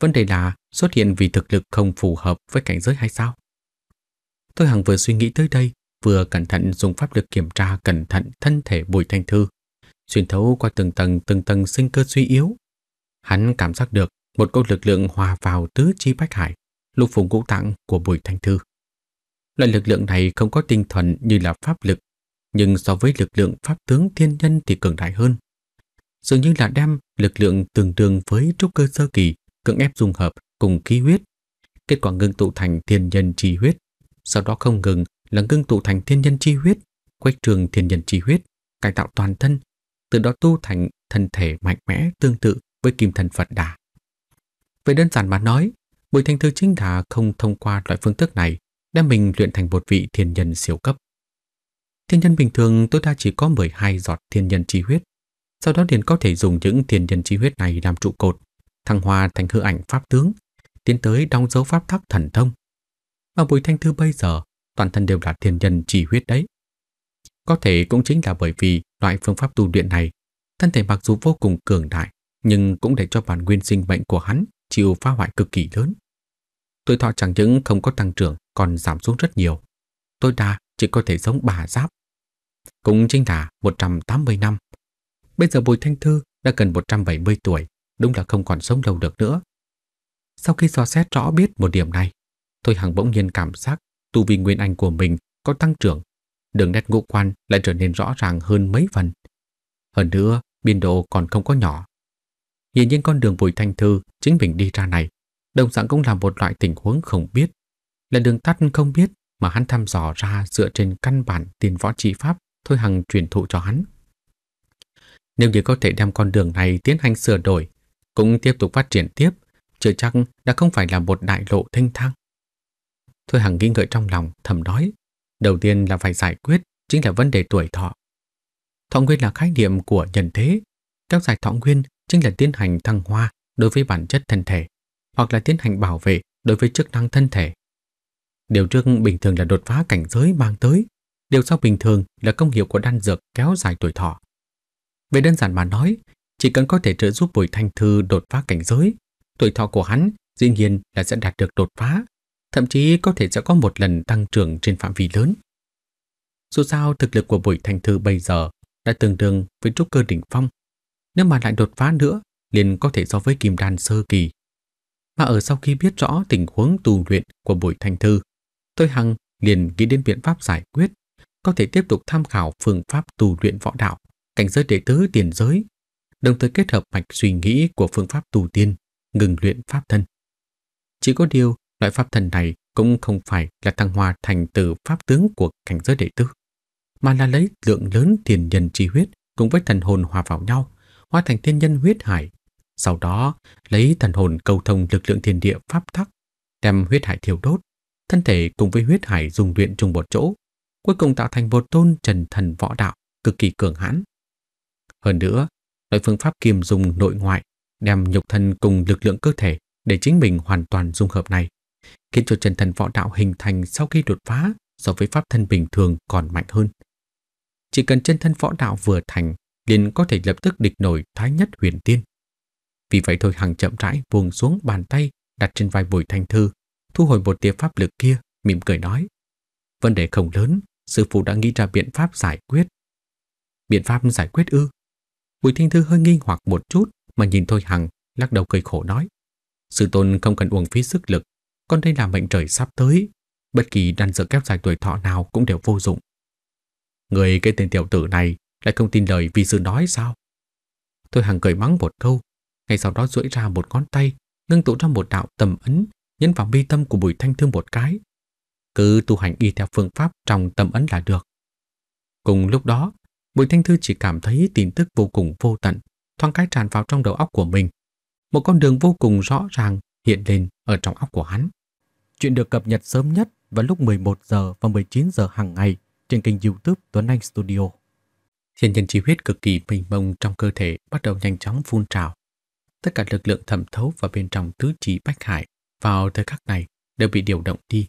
Vấn đề là xuất hiện vì thực lực không phù hợp với cảnh giới hay sao? Tôi hằng vừa suy nghĩ tới đây, vừa cẩn thận dùng pháp lực kiểm tra cẩn thận thân thể Bùi Thanh Thư xuyên thấu qua từng tầng từng tầng sinh cơ suy yếu. Hắn cảm giác được một cỗ lực lượng hòa vào tứ chi bách hải, lục phủ ngũ tạng của Bùi Thanh Thư. Loại lực lượng này không có tinh thần như là pháp lực, nhưng so với lực lượng pháp tướng thiên nhân thì cường đại hơn. Dường như là đem lực lượng tương đương với trúc cơ sơ kỳ, cưỡng ép dung hợp cùng khí huyết. Kết quả ngưng tụ thành thiên nhân chi huyết, sau đó không ngừng là ngưng tụ thành thiên nhân chi huyết, quách trường thiên nhân chi huyết, cải tạo toàn thân từ đó tu thành thân thể mạnh mẽ tương tự với kim thân Phật Đà. Về đơn giản mà nói, Bùi Thanh Thư Chính là không thông qua loại phương thức này đem mình luyện thành một vị thiên nhân siêu cấp. Thiên nhân bình thường tối đa chỉ có 12 giọt thiên nhân chi huyết, sau đó liền có thể dùng những thiên nhân chi huyết này làm trụ cột, thăng hoa thành hư ảnh pháp tướng, tiến tới đóng dấu pháp thắc thần thông. Mà Bùi Thanh Thư bây giờ toàn thân đều là thiên nhân chi huyết đấy. Có thể cũng chính là bởi vì Loại phương pháp tu luyện này, thân thể mặc dù vô cùng cường đại, nhưng cũng để cho bản nguyên sinh mệnh của hắn chịu phá hoại cực kỳ lớn. Tuổi thọ chẳng những không có tăng trưởng còn giảm xuống rất nhiều. Tối đa chỉ có thể sống bà giáp. Cũng chính là 180 năm. Bây giờ Bùi Thanh Thư đã gần 170 tuổi, đúng là không còn sống lâu được nữa. Sau khi dò xét rõ biết một điểm này, tôi Hằng bỗng nhiên cảm giác tu vi nguyên anh của mình có tăng trưởng đường nét ngũ quan lại trở nên rõ ràng hơn mấy phần. Hơn nữa, biên độ còn không có nhỏ. Hiện nhiên con đường Bùi Thanh Thư chính mình đi ra này, đồng dạng cũng là một loại tình huống không biết. Là đường tắt không biết mà hắn thăm dò ra dựa trên căn bản tiền võ trị pháp Thôi Hằng truyền thụ cho hắn. Nếu như có thể đem con đường này tiến hành sửa đổi, cũng tiếp tục phát triển tiếp, chưa chắc đã không phải là một đại lộ thanh thang. Thôi Hằng nghĩ ngợi trong lòng, thầm nói. Đầu tiên là phải giải quyết chính là vấn đề tuổi thọ. Thọ nguyên là khái niệm của nhân thế. Các giải thọ nguyên chính là tiến hành thăng hoa đối với bản chất thân thể, hoặc là tiến hành bảo vệ đối với chức năng thân thể. Điều trước bình thường là đột phá cảnh giới mang tới, điều sau bình thường là công hiệu của đan dược kéo dài tuổi thọ. Về đơn giản mà nói, chỉ cần có thể trợ giúp Bùi Thanh Thư đột phá cảnh giới, tuổi thọ của hắn dĩ nhiên là sẽ đạt được đột phá thậm chí có thể sẽ có một lần tăng trưởng trên phạm vi lớn. Dù sao, thực lực của Bùi Thành Thư bây giờ đã tương đương với trúc cơ đỉnh phong. Nếu mà lại đột phá nữa, liền có thể so với kim đan sơ kỳ. Mà ở sau khi biết rõ tình huống tù luyện của Bùi Thành Thư, tôi hằng liền nghĩ đến biện pháp giải quyết, có thể tiếp tục tham khảo phương pháp tù luyện võ đạo, cảnh giới đệ tứ tiền giới, đồng thời kết hợp mạch suy nghĩ của phương pháp tù tiên, ngừng luyện pháp thân. Chỉ có điều Loại pháp thần này cũng không phải là thăng hoa thành từ pháp tướng của cảnh giới đệ tử, mà là lấy lượng lớn tiền nhân chi huyết cùng với thần hồn hòa vào nhau, hóa thành thiên nhân huyết hải. Sau đó lấy thần hồn cầu thông lực lượng thiên địa pháp thắc, đem huyết hải thiêu đốt, thân thể cùng với huyết hải dùng luyện chung một chỗ, cuối cùng tạo thành một tôn trần thần võ đạo cực kỳ cường hãn. Hơn nữa, loại phương pháp kiềm dùng nội ngoại đem nhục thân cùng lực lượng cơ thể để chính mình hoàn toàn dung hợp này khiến cho chân thần võ đạo hình thành sau khi đột phá so với pháp thân bình thường còn mạnh hơn. Chỉ cần chân thân võ đạo vừa thành, liền có thể lập tức địch nổi thái nhất huyền tiên. Vì vậy thôi Hằng chậm rãi buông xuống bàn tay đặt trên vai Bùi Thanh Thư, thu hồi một tia pháp lực kia, mỉm cười nói. Vấn đề không lớn, sư phụ đã nghĩ ra biện pháp giải quyết. Biện pháp giải quyết ư? Bùi Thanh Thư hơi nghi hoặc một chút mà nhìn Thôi Hằng, lắc đầu cười khổ nói. Sư tôn không cần uổng phí sức lực, còn đây là mệnh trời sắp tới. Bất kỳ đan dược kép dài tuổi thọ nào cũng đều vô dụng. Người cái tên tiểu tử này lại không tin lời vi sư nói sao? Tôi hằng cười mắng một câu, ngay sau đó duỗi ra một ngón tay, ngưng tụ ra một đạo tầm ấn, nhấn vào bi tâm của Bùi Thanh Thương một cái. Cứ tu hành y theo phương pháp trong tầm ấn là được. Cùng lúc đó, Bùi Thanh Thư chỉ cảm thấy tin tức vô cùng vô tận, thoáng cái tràn vào trong đầu óc của mình. Một con đường vô cùng rõ ràng hiện lên ở trong óc của hắn. Chuyện được cập nhật sớm nhất vào lúc 11 giờ và 19 giờ hàng ngày trên kênh YouTube Tuấn Anh Studio. Thiên nhân chi huyết cực kỳ mênh mông trong cơ thể bắt đầu nhanh chóng phun trào. Tất cả lực lượng thẩm thấu vào bên trong tứ trí bách hải vào thời khắc này đều bị điều động đi.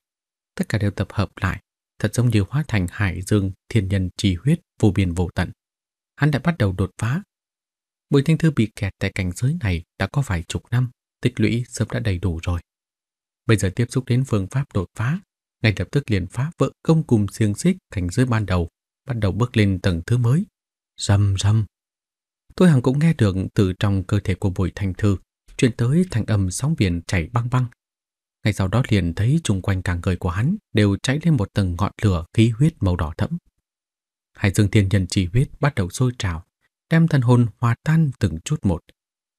Tất cả đều tập hợp lại, thật giống như hóa thành hải dương thiên nhân chi huyết vô biên vô tận. Hắn đã bắt đầu đột phá. Bùi Thanh Thư bị kẹt tại cảnh giới này đã có vài chục năm, tích lũy sớm đã đầy đủ rồi. Bây giờ tiếp xúc đến phương pháp đột phá, ngay lập tức liền phá vỡ công cùng xiềng xích cảnh giới ban đầu, bắt đầu bước lên tầng thứ mới. Rầm rầm. Tôi hằng cũng nghe được từ trong cơ thể của Bùi Thành Thư truyền tới thành âm sóng biển chảy băng băng. Ngay sau đó liền thấy chung quanh cả người của hắn đều cháy lên một tầng ngọn lửa khí huyết màu đỏ thẫm. Hải dương thiên nhân chi huyết bắt đầu sôi trào, đem thần hồn hòa tan từng chút một.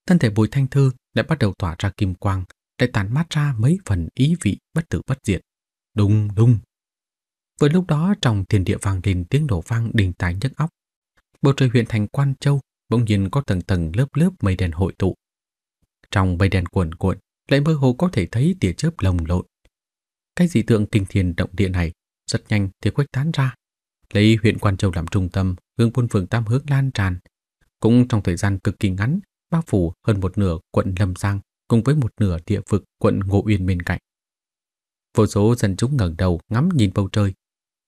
Thân thể Bùi Thanh Thư lại bắt đầu tỏa ra kim quang, lại tàn mát ra mấy phần ý vị bất tử bất diệt. Đùng đùng. Vừa lúc đó trong thiên địa vàng lên tiếng nổ vang đình tài nhức óc. Bầu trời huyện thành Quan Châu bỗng nhiên có tầng tầng lớp lớp mây đèn hội tụ. Trong mây đèn cuồn cuộn lại mơ hồ có thể thấy tia chớp lồng lộn. Cái dị tượng kinh thiên động địa này rất nhanh thì khuếch tán ra. Lấy huyện Quan Châu làm trung tâm, hướng buôn phường Tam Hướng lan tràn. Cũng trong thời gian cực kỳ ngắn, bao phủ hơn một nửa quận Lâm Giang cùng với một nửa địa vực quận Ngô Uyên bên cạnh. Vô số dân chúng ngẩng đầu ngắm nhìn bầu trời,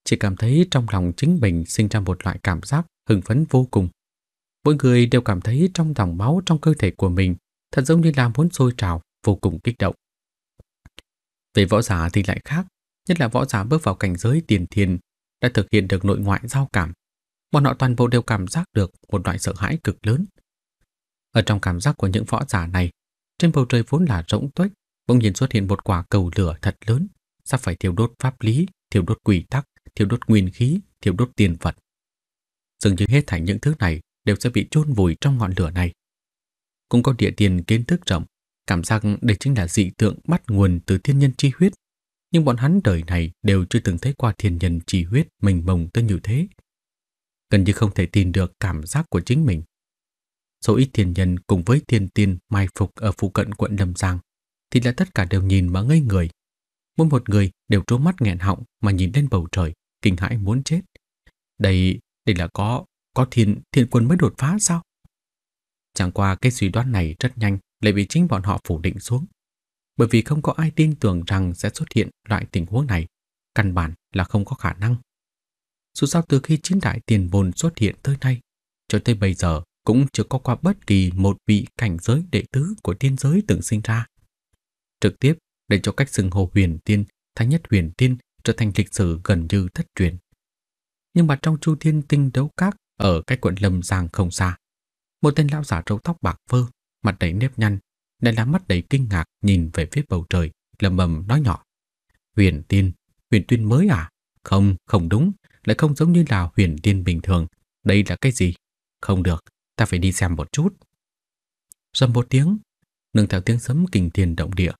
chỉ cảm thấy trong lòng chính mình sinh ra một loại cảm giác hưng phấn vô cùng. Mỗi người đều cảm thấy trong dòng máu trong cơ thể của mình thật giống như là muốn sôi trào, vô cùng kích động. Về võ giả thì lại khác, nhất là võ giả bước vào cảnh giới tiền thiền đã thực hiện được nội ngoại giao cảm. Bọn họ toàn bộ đều cảm giác được một loại sợ hãi cực lớn. Ở trong cảm giác của những võ giả này trên bầu trời vốn là rỗng tuếch, bỗng nhiên xuất hiện một quả cầu lửa thật lớn, sắp phải thiêu đốt pháp lý, thiêu đốt quỷ tắc, thiêu đốt nguyên khí, thiêu đốt tiền vật. Dường như hết thảy những thứ này đều sẽ bị chôn vùi trong ngọn lửa này. Cũng có địa tiền kiến thức rộng, cảm giác đây chính là dị tượng bắt nguồn từ thiên nhân chi huyết. Nhưng bọn hắn đời này đều chưa từng thấy qua thiên nhân chi huyết mình mông tới như thế. Gần như không thể tin được cảm giác của chính mình số ít thiên nhân cùng với thiên tiên mai phục ở phụ cận quận Lâm Giang thì là tất cả đều nhìn mà ngây người. Mỗi một người đều trố mắt nghẹn họng mà nhìn lên bầu trời, kinh hãi muốn chết. Đây, đây là có, có thiên, thiên quân mới đột phá sao? Chẳng qua cái suy đoán này rất nhanh lại bị chính bọn họ phủ định xuống. Bởi vì không có ai tin tưởng rằng sẽ xuất hiện loại tình huống này, căn bản là không có khả năng. Dù sao từ khi chiến đại tiền bồn xuất hiện tới nay, cho tới bây giờ cũng chưa có qua bất kỳ một vị cảnh giới đệ tứ của tiên giới từng sinh ra. Trực tiếp để cho cách xưng hồ huyền tiên, thánh nhất huyền tiên trở thành lịch sử gần như thất truyền. Nhưng mà trong chu thiên tinh đấu các ở cách quận Lâm Giang không xa, một tên lão giả râu tóc bạc phơ, mặt đầy nếp nhăn, lại là mắt đầy kinh ngạc nhìn về phía bầu trời, lầm bầm nói nhỏ. Huyền tiên, huyền tuyên mới à? Không, không đúng, lại không giống như là huyền tiên bình thường. Đây là cái gì? Không được, ta phải đi xem một chút. Rầm một tiếng, nương theo tiếng sấm kinh thiên động địa,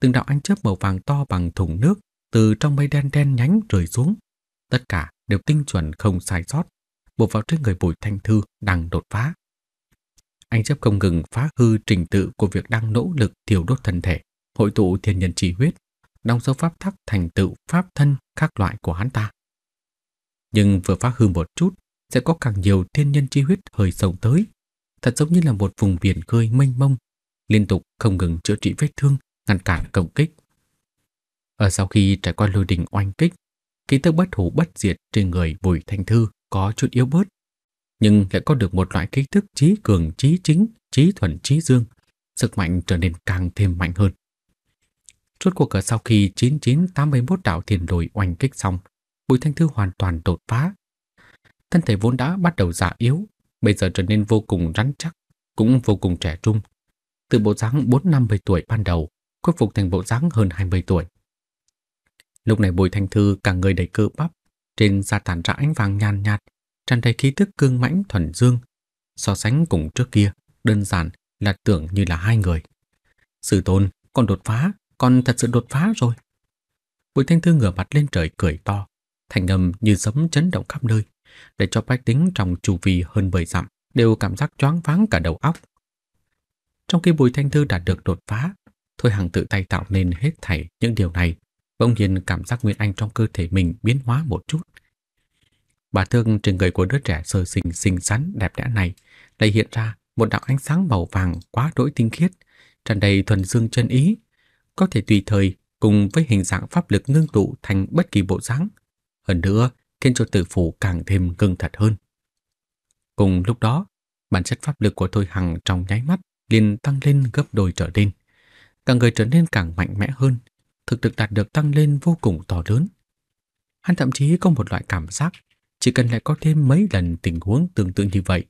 từng đạo ánh chớp màu vàng to bằng thùng nước từ trong mây đen đen nhánh rơi xuống. Tất cả đều tinh chuẩn không sai sót, buộc vào trên người Bùi Thanh Thư đang đột phá. Anh chấp không ngừng phá hư trình tự của việc đang nỗ lực thiêu đốt thân thể, hội tụ thiên nhân chi huyết, đóng dấu pháp thắc thành tựu pháp thân các loại của hắn ta. Nhưng vừa phá hư một chút sẽ có càng nhiều thiên nhân chi huyết hời sống tới. Thật giống như là một vùng biển khơi mênh mông, liên tục không ngừng chữa trị vết thương, ngăn cản công kích. Ở sau khi trải qua lôi đình oanh kích, ký tức bất hủ bất diệt trên người Bùi Thanh Thư có chút yếu bớt, nhưng lại có được một loại ký tức trí cường trí chính, trí thuần trí dương, sức mạnh trở nên càng thêm mạnh hơn. suốt cuộc ở sau khi 9981 đạo thiền đồi oanh kích xong, Bùi Thanh Thư hoàn toàn đột phá, Thân thể vốn đã bắt đầu già yếu, bây giờ trở nên vô cùng rắn chắc, cũng vô cùng trẻ trung. Từ bộ dáng 4 năm 10 tuổi ban đầu, khôi phục thành bộ dáng hơn 20 tuổi. Lúc này Bùi Thanh Thư cả người đầy cơ bắp, trên da tàn ra ánh vàng nhàn nhạt, tràn đầy khí tức cương mãnh thuần dương. So sánh cùng trước kia, đơn giản là tưởng như là hai người. Sử tôn, còn đột phá, còn thật sự đột phá rồi. Bùi Thanh Thư ngửa mặt lên trời cười to, thành âm như sấm chấn động khắp nơi để cho bách tính trong chu vi hơn 10 dặm đều cảm giác choáng váng cả đầu óc. Trong khi Bùi Thanh Thư đạt được đột phá, Thôi Hằng tự tay tạo nên hết thảy những điều này, bỗng nhiên cảm giác Nguyên Anh trong cơ thể mình biến hóa một chút. Bà thương trên người của đứa trẻ sơ sinh xinh xắn đẹp đẽ này lại hiện ra một đạo ánh sáng màu vàng quá đỗi tinh khiết, tràn đầy thuần dương chân ý, có thể tùy thời cùng với hình dạng pháp lực ngưng tụ thành bất kỳ bộ dáng. Hơn nữa, khiến cho tử phụ càng thêm cưng thật hơn. Cùng lúc đó, bản chất pháp lực của Thôi Hằng trong nháy mắt liền tăng lên gấp đôi trở lên. Càng người trở nên càng mạnh mẽ hơn, thực lực đạt được tăng lên vô cùng to lớn. Hắn thậm chí có một loại cảm giác chỉ cần lại có thêm mấy lần tình huống tương tự như vậy,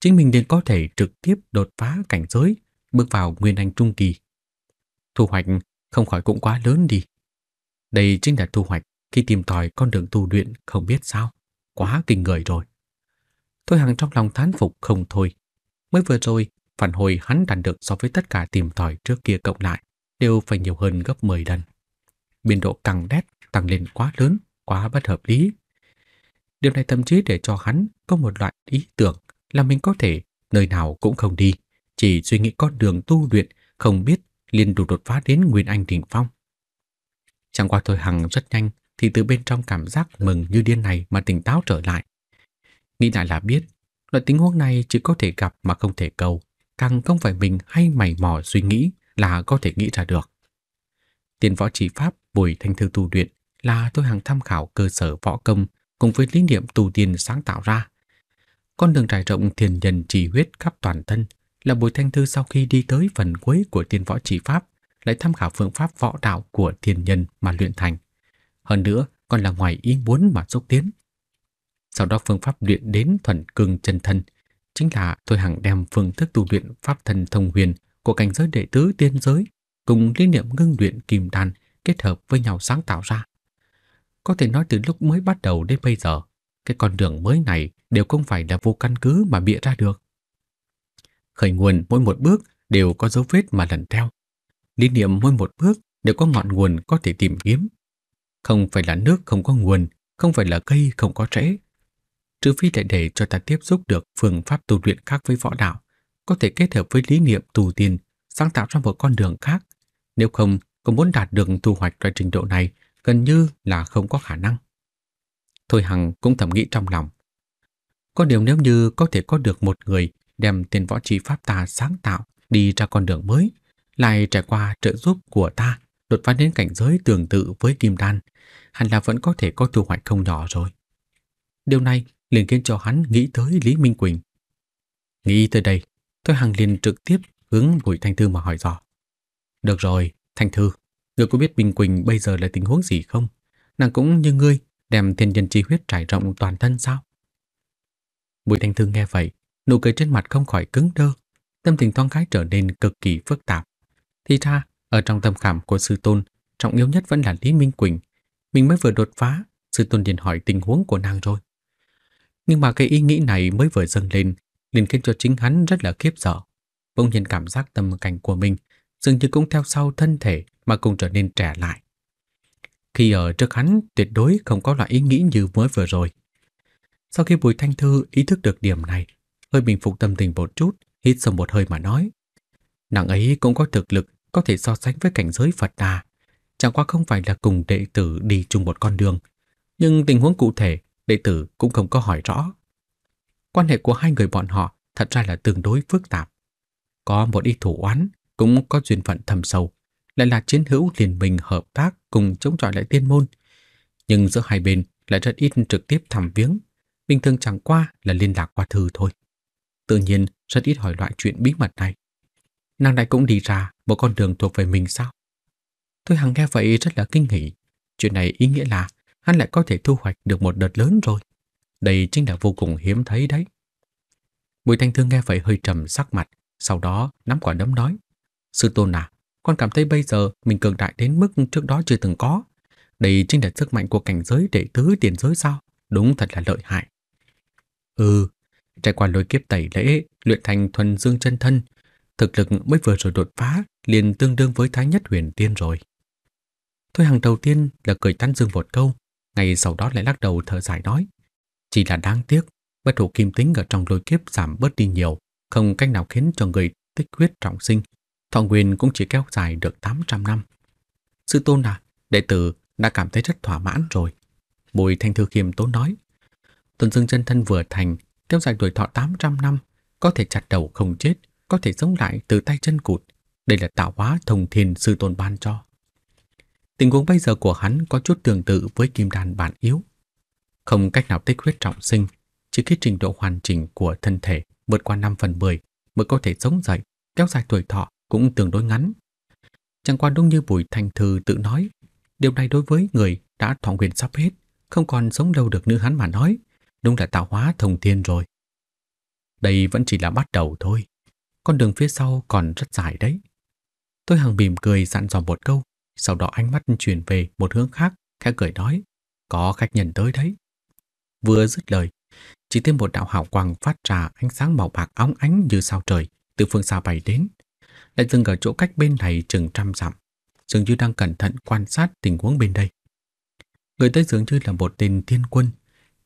chính mình liền có thể trực tiếp đột phá cảnh giới, bước vào nguyên anh trung kỳ. Thu hoạch không khỏi cũng quá lớn đi. Đây chính là thu hoạch khi tìm tòi con đường tu luyện không biết sao, quá kinh người rồi. Thôi Hằng trong lòng thán phục không thôi. Mới vừa rồi, phản hồi hắn đạt được so với tất cả tìm tòi trước kia cộng lại đều phải nhiều hơn gấp 10 lần. Biên độ càng đét tăng lên quá lớn, quá bất hợp lý. Điều này thậm chí để cho hắn có một loại ý tưởng là mình có thể nơi nào cũng không đi, chỉ suy nghĩ con đường tu luyện không biết liền đủ đột phá đến Nguyên Anh đỉnh phong. Chẳng qua Thôi Hằng rất nhanh thì từ bên trong cảm giác mừng như điên này mà tỉnh táo trở lại. Nghĩ lại là biết, loại tình huống này chỉ có thể gặp mà không thể cầu, càng không phải mình hay mày mò suy nghĩ là có thể nghĩ ra được. Tiền võ chỉ pháp Bùi Thanh Thư tu luyện là tôi hàng tham khảo cơ sở võ công cùng với lý niệm tu tiên sáng tạo ra. Con đường trải rộng thiền nhân chỉ huyết khắp toàn thân là Bùi Thanh Thư sau khi đi tới phần cuối của tiền võ chỉ pháp lại tham khảo phương pháp võ đạo của thiền nhân mà luyện thành. Hơn nữa, còn là ngoài ý muốn mà xúc tiến. Sau đó phương pháp luyện đến thuần cương chân thân chính là tôi Hằng đem phương thức tu luyện pháp thần thông huyền của cảnh giới đệ tứ tiên giới cùng lý niệm ngưng luyện kìm đan kết hợp với nhau sáng tạo ra. Có thể nói từ lúc mới bắt đầu đến bây giờ, cái con đường mới này đều không phải là vô căn cứ mà bịa ra được. Khởi nguồn mỗi một bước đều có dấu vết mà lần theo. Lý niệm mỗi một bước đều có ngọn nguồn có thể tìm kiếm. Không phải là nước không có nguồn, không phải là cây không có rễ. Trừ phi lại để cho ta tiếp xúc được phương pháp tu luyện khác với võ đạo, có thể kết hợp với lý niệm tù tiền, sáng tạo ra một con đường khác. Nếu không, còn muốn đạt được thu hoạch loại trình độ này gần như là không có khả năng. Thôi Hằng cũng thầm nghĩ trong lòng. Có điều nếu như có thể có được một người đem tiền võ trí pháp ta sáng tạo đi ra con đường mới, lại trải qua trợ giúp của ta đột phá đến cảnh giới tương tự với kim đan, hẳn là vẫn có thể có thu hoạch không nhỏ rồi. Điều này liền khiến cho hắn nghĩ tới Lý Minh Quỳnh. Nghĩ tới đây, tôi Hằng liền trực tiếp hướng Bùi Thanh Thư mà hỏi dò. Được rồi, Thanh Thư, ngươi có biết Minh Quỳnh bây giờ là tình huống gì không? Nàng cũng như ngươi, đem thiên nhân chi huyết trải rộng toàn thân sao? Bùi Thanh Thư nghe vậy, nụ cười trên mặt không khỏi cứng đơ, tâm tình toan khái trở nên cực kỳ phức tạp. Thì ra, ở trong tâm khảm của sư tôn, trọng yếu nhất vẫn là Lý Minh Quỳnh mình mới vừa đột phá, sư tôn liền hỏi tình huống của nàng rồi. Nhưng mà cái ý nghĩ này mới vừa dâng lên, liền khiến cho chính hắn rất là khiếp sợ. Bỗng nhiên cảm giác tâm cảnh của mình dường như cũng theo sau thân thể mà cũng trở nên trẻ lại. Khi ở trước hắn tuyệt đối không có loại ý nghĩ như mới vừa rồi. Sau khi Bùi Thanh Thư ý thức được điểm này, hơi bình phục tâm tình một chút, hít sâu một hơi mà nói. Nàng ấy cũng có thực lực có thể so sánh với cảnh giới Phật Đà, chẳng qua không phải là cùng đệ tử đi chung một con đường, nhưng tình huống cụ thể đệ tử cũng không có hỏi rõ. Quan hệ của hai người bọn họ thật ra là tương đối phức tạp. Có một ít thủ oán, cũng có duyên phận thầm sâu, lại là chiến hữu liên minh hợp tác cùng chống chọi lại tiên môn. Nhưng giữa hai bên lại rất ít trực tiếp thảm viếng, bình thường chẳng qua là liên lạc qua thư thôi. Tự nhiên rất ít hỏi loại chuyện bí mật này. Nàng này cũng đi ra một con đường thuộc về mình sao? tôi Hằng nghe vậy rất là kinh hỉ. Chuyện này ý nghĩa là hắn lại có thể thu hoạch được một đợt lớn rồi. Đây chính là vô cùng hiếm thấy đấy. Bùi Thanh Thương nghe vậy hơi trầm sắc mặt, sau đó nắm quả đấm nói. Sư tôn à, con cảm thấy bây giờ mình cường đại đến mức trước đó chưa từng có. Đây chính là sức mạnh của cảnh giới đệ tứ tiền giới sao? Đúng thật là lợi hại. Ừ, trải qua lối kiếp tẩy lễ, luyện thành thuần dương chân thân, thực lực mới vừa rồi đột phá liền tương đương với thái nhất huyền tiên rồi. Thôi hàng đầu tiên là cười tán dương một câu, ngay sau đó lại lắc đầu thở dài nói. Chỉ là đáng tiếc, bất thủ kim tính ở trong lôi kiếp giảm bớt đi nhiều, không cách nào khiến cho người tích huyết trọng sinh. Thọ nguyên cũng chỉ kéo dài được 800 năm. Sư tôn à, đệ tử đã cảm thấy rất thỏa mãn rồi. Bùi Thanh Thư Khiêm tốn nói. Tuần Dương chân thân vừa thành, kéo dài tuổi thọ 800 năm, có thể chặt đầu không chết, có thể sống lại từ tay chân cụt. Đây là tạo hóa thông thiên sư tôn ban cho. Tình huống bây giờ của hắn có chút tương tự với kim đan bản yếu. Không cách nào tích huyết trọng sinh, chỉ khi trình độ hoàn chỉnh của thân thể vượt qua 5 phần 10 mới có thể sống dậy, kéo dài tuổi thọ cũng tương đối ngắn. Chẳng qua đúng như Bùi Thanh Thư tự nói, điều này đối với người đã thọ nguyện sắp hết, không còn sống lâu được nữ hắn mà nói, đúng là tạo hóa thông thiên rồi. Đây vẫn chỉ là bắt đầu thôi, con đường phía sau còn rất dài đấy. Tôi hàng mỉm cười dặn dò một câu, sau đó ánh mắt chuyển về một hướng khác, khẽ cười nói, có khách nhân tới đấy. Vừa dứt lời, chỉ thêm một đạo hào quang phát ra ánh sáng màu bạc óng ánh như sao trời từ phương xa bay đến. Lại dừng ở chỗ cách bên này chừng trăm dặm, dường như đang cẩn thận quan sát tình huống bên đây. Người tới dường như là một tên thiên quân,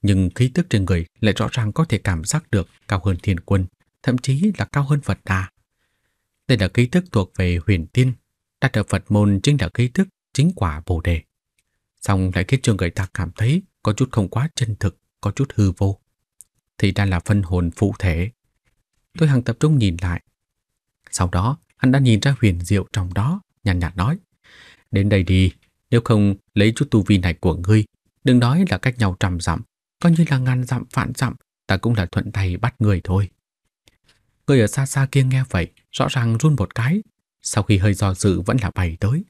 nhưng khí tức trên người lại rõ ràng có thể cảm giác được cao hơn thiên quân, thậm chí là cao hơn Phật Đà. Đây là khí tức thuộc về huyền tiên Đạt được Phật môn chính là ký thức, chính quả Bồ đề. Xong lại khiến cho người ta cảm thấy có chút không quá chân thực, có chút hư vô. Thì đang là phân hồn phụ thể. Tôi hằng tập trung nhìn lại. Sau đó, hắn đã nhìn ra huyền diệu trong đó, nhàn nhạt, nhạt nói. Đến đây đi, nếu không lấy chút tu vi này của ngươi, đừng nói là cách nhau trầm dặm, coi như là ngàn dặm vạn dặm, ta cũng là thuận tay bắt người thôi. Người ở xa xa kia nghe vậy, rõ ràng run một cái, sau khi hơi do dự vẫn là bày tới.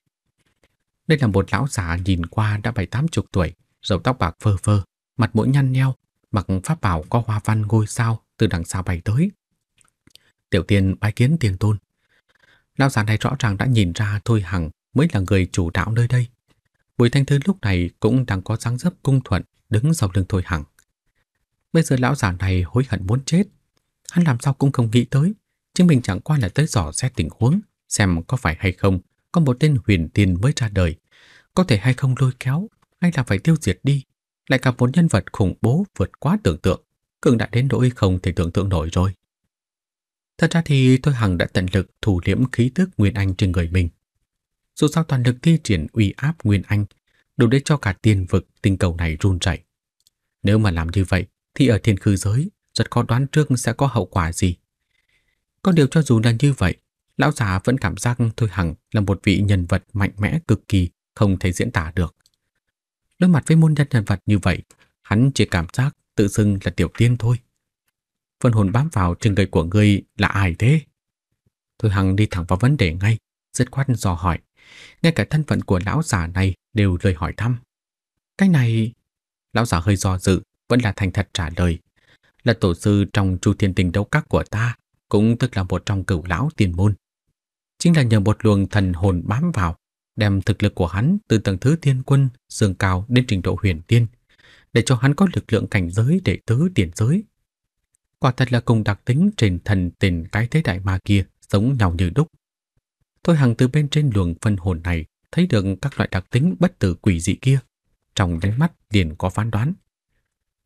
Đây là một lão già nhìn qua đã bảy tám chục tuổi, râu tóc bạc phơ phơ, mặt mũi nhăn nheo, mặc pháp bảo có hoa văn ngôi sao từ đằng xa bay tới. Tiểu tiên bái kiến tiền tôn. Lão già này rõ ràng đã nhìn ra Thôi Hằng mới là người chủ đạo nơi đây. Bùi Thanh Thư lúc này cũng đang có dáng dấp cung thuận đứng sau lưng Thôi Hằng. Bây giờ lão già này hối hận muốn chết. Hắn làm sao cũng không nghĩ tới, chính mình chẳng qua là tới dò xét tình huống xem có phải hay không có một tên huyền tiên mới ra đời, có thể hay không lôi kéo hay là phải tiêu diệt đi, lại gặp một nhân vật khủng bố vượt quá tưởng tượng, cường đại đến nỗi không thể tưởng tượng nổi rồi. Thật ra thì tôi hằng đã tận lực thủ liễm khí tức Nguyên Anh trên người mình. Dù sao toàn lực thi triển uy áp Nguyên Anh, đủ để cho cả tiền vực tinh cầu này run rẩy. Nếu mà làm như vậy, thì ở thiên khư giới rất khó đoán trước sẽ có hậu quả gì. Có điều cho dù là như vậy, lão già vẫn cảm giác Thôi Hằng là một vị nhân vật mạnh mẽ cực kỳ, không thể diễn tả được. Đối mặt với môn nhân nhân vật như vậy, hắn chỉ cảm giác tự xưng là tiểu tiên thôi. phần hồn bám vào trên người của ngươi là ai thế? Thôi Hằng đi thẳng vào vấn đề ngay, dứt khoát dò hỏi. Ngay cả thân phận của lão già này đều lời hỏi thăm. Cái này... Lão già hơi do dự, vẫn là thành thật trả lời. Là tổ sư trong chu thiên tình đấu các của ta, cũng tức là một trong cửu lão tiền môn chính là nhờ một luồng thần hồn bám vào, đem thực lực của hắn từ tầng thứ tiên quân dường cao đến trình độ huyền tiên, để cho hắn có lực lượng cảnh giới để tứ tiền giới. Quả thật là cùng đặc tính trên thần tình cái thế đại ma kia giống nhau như đúc. Tôi hằng từ bên trên luồng phân hồn này thấy được các loại đặc tính bất tử quỷ dị kia. Trong đáy mắt liền có phán đoán.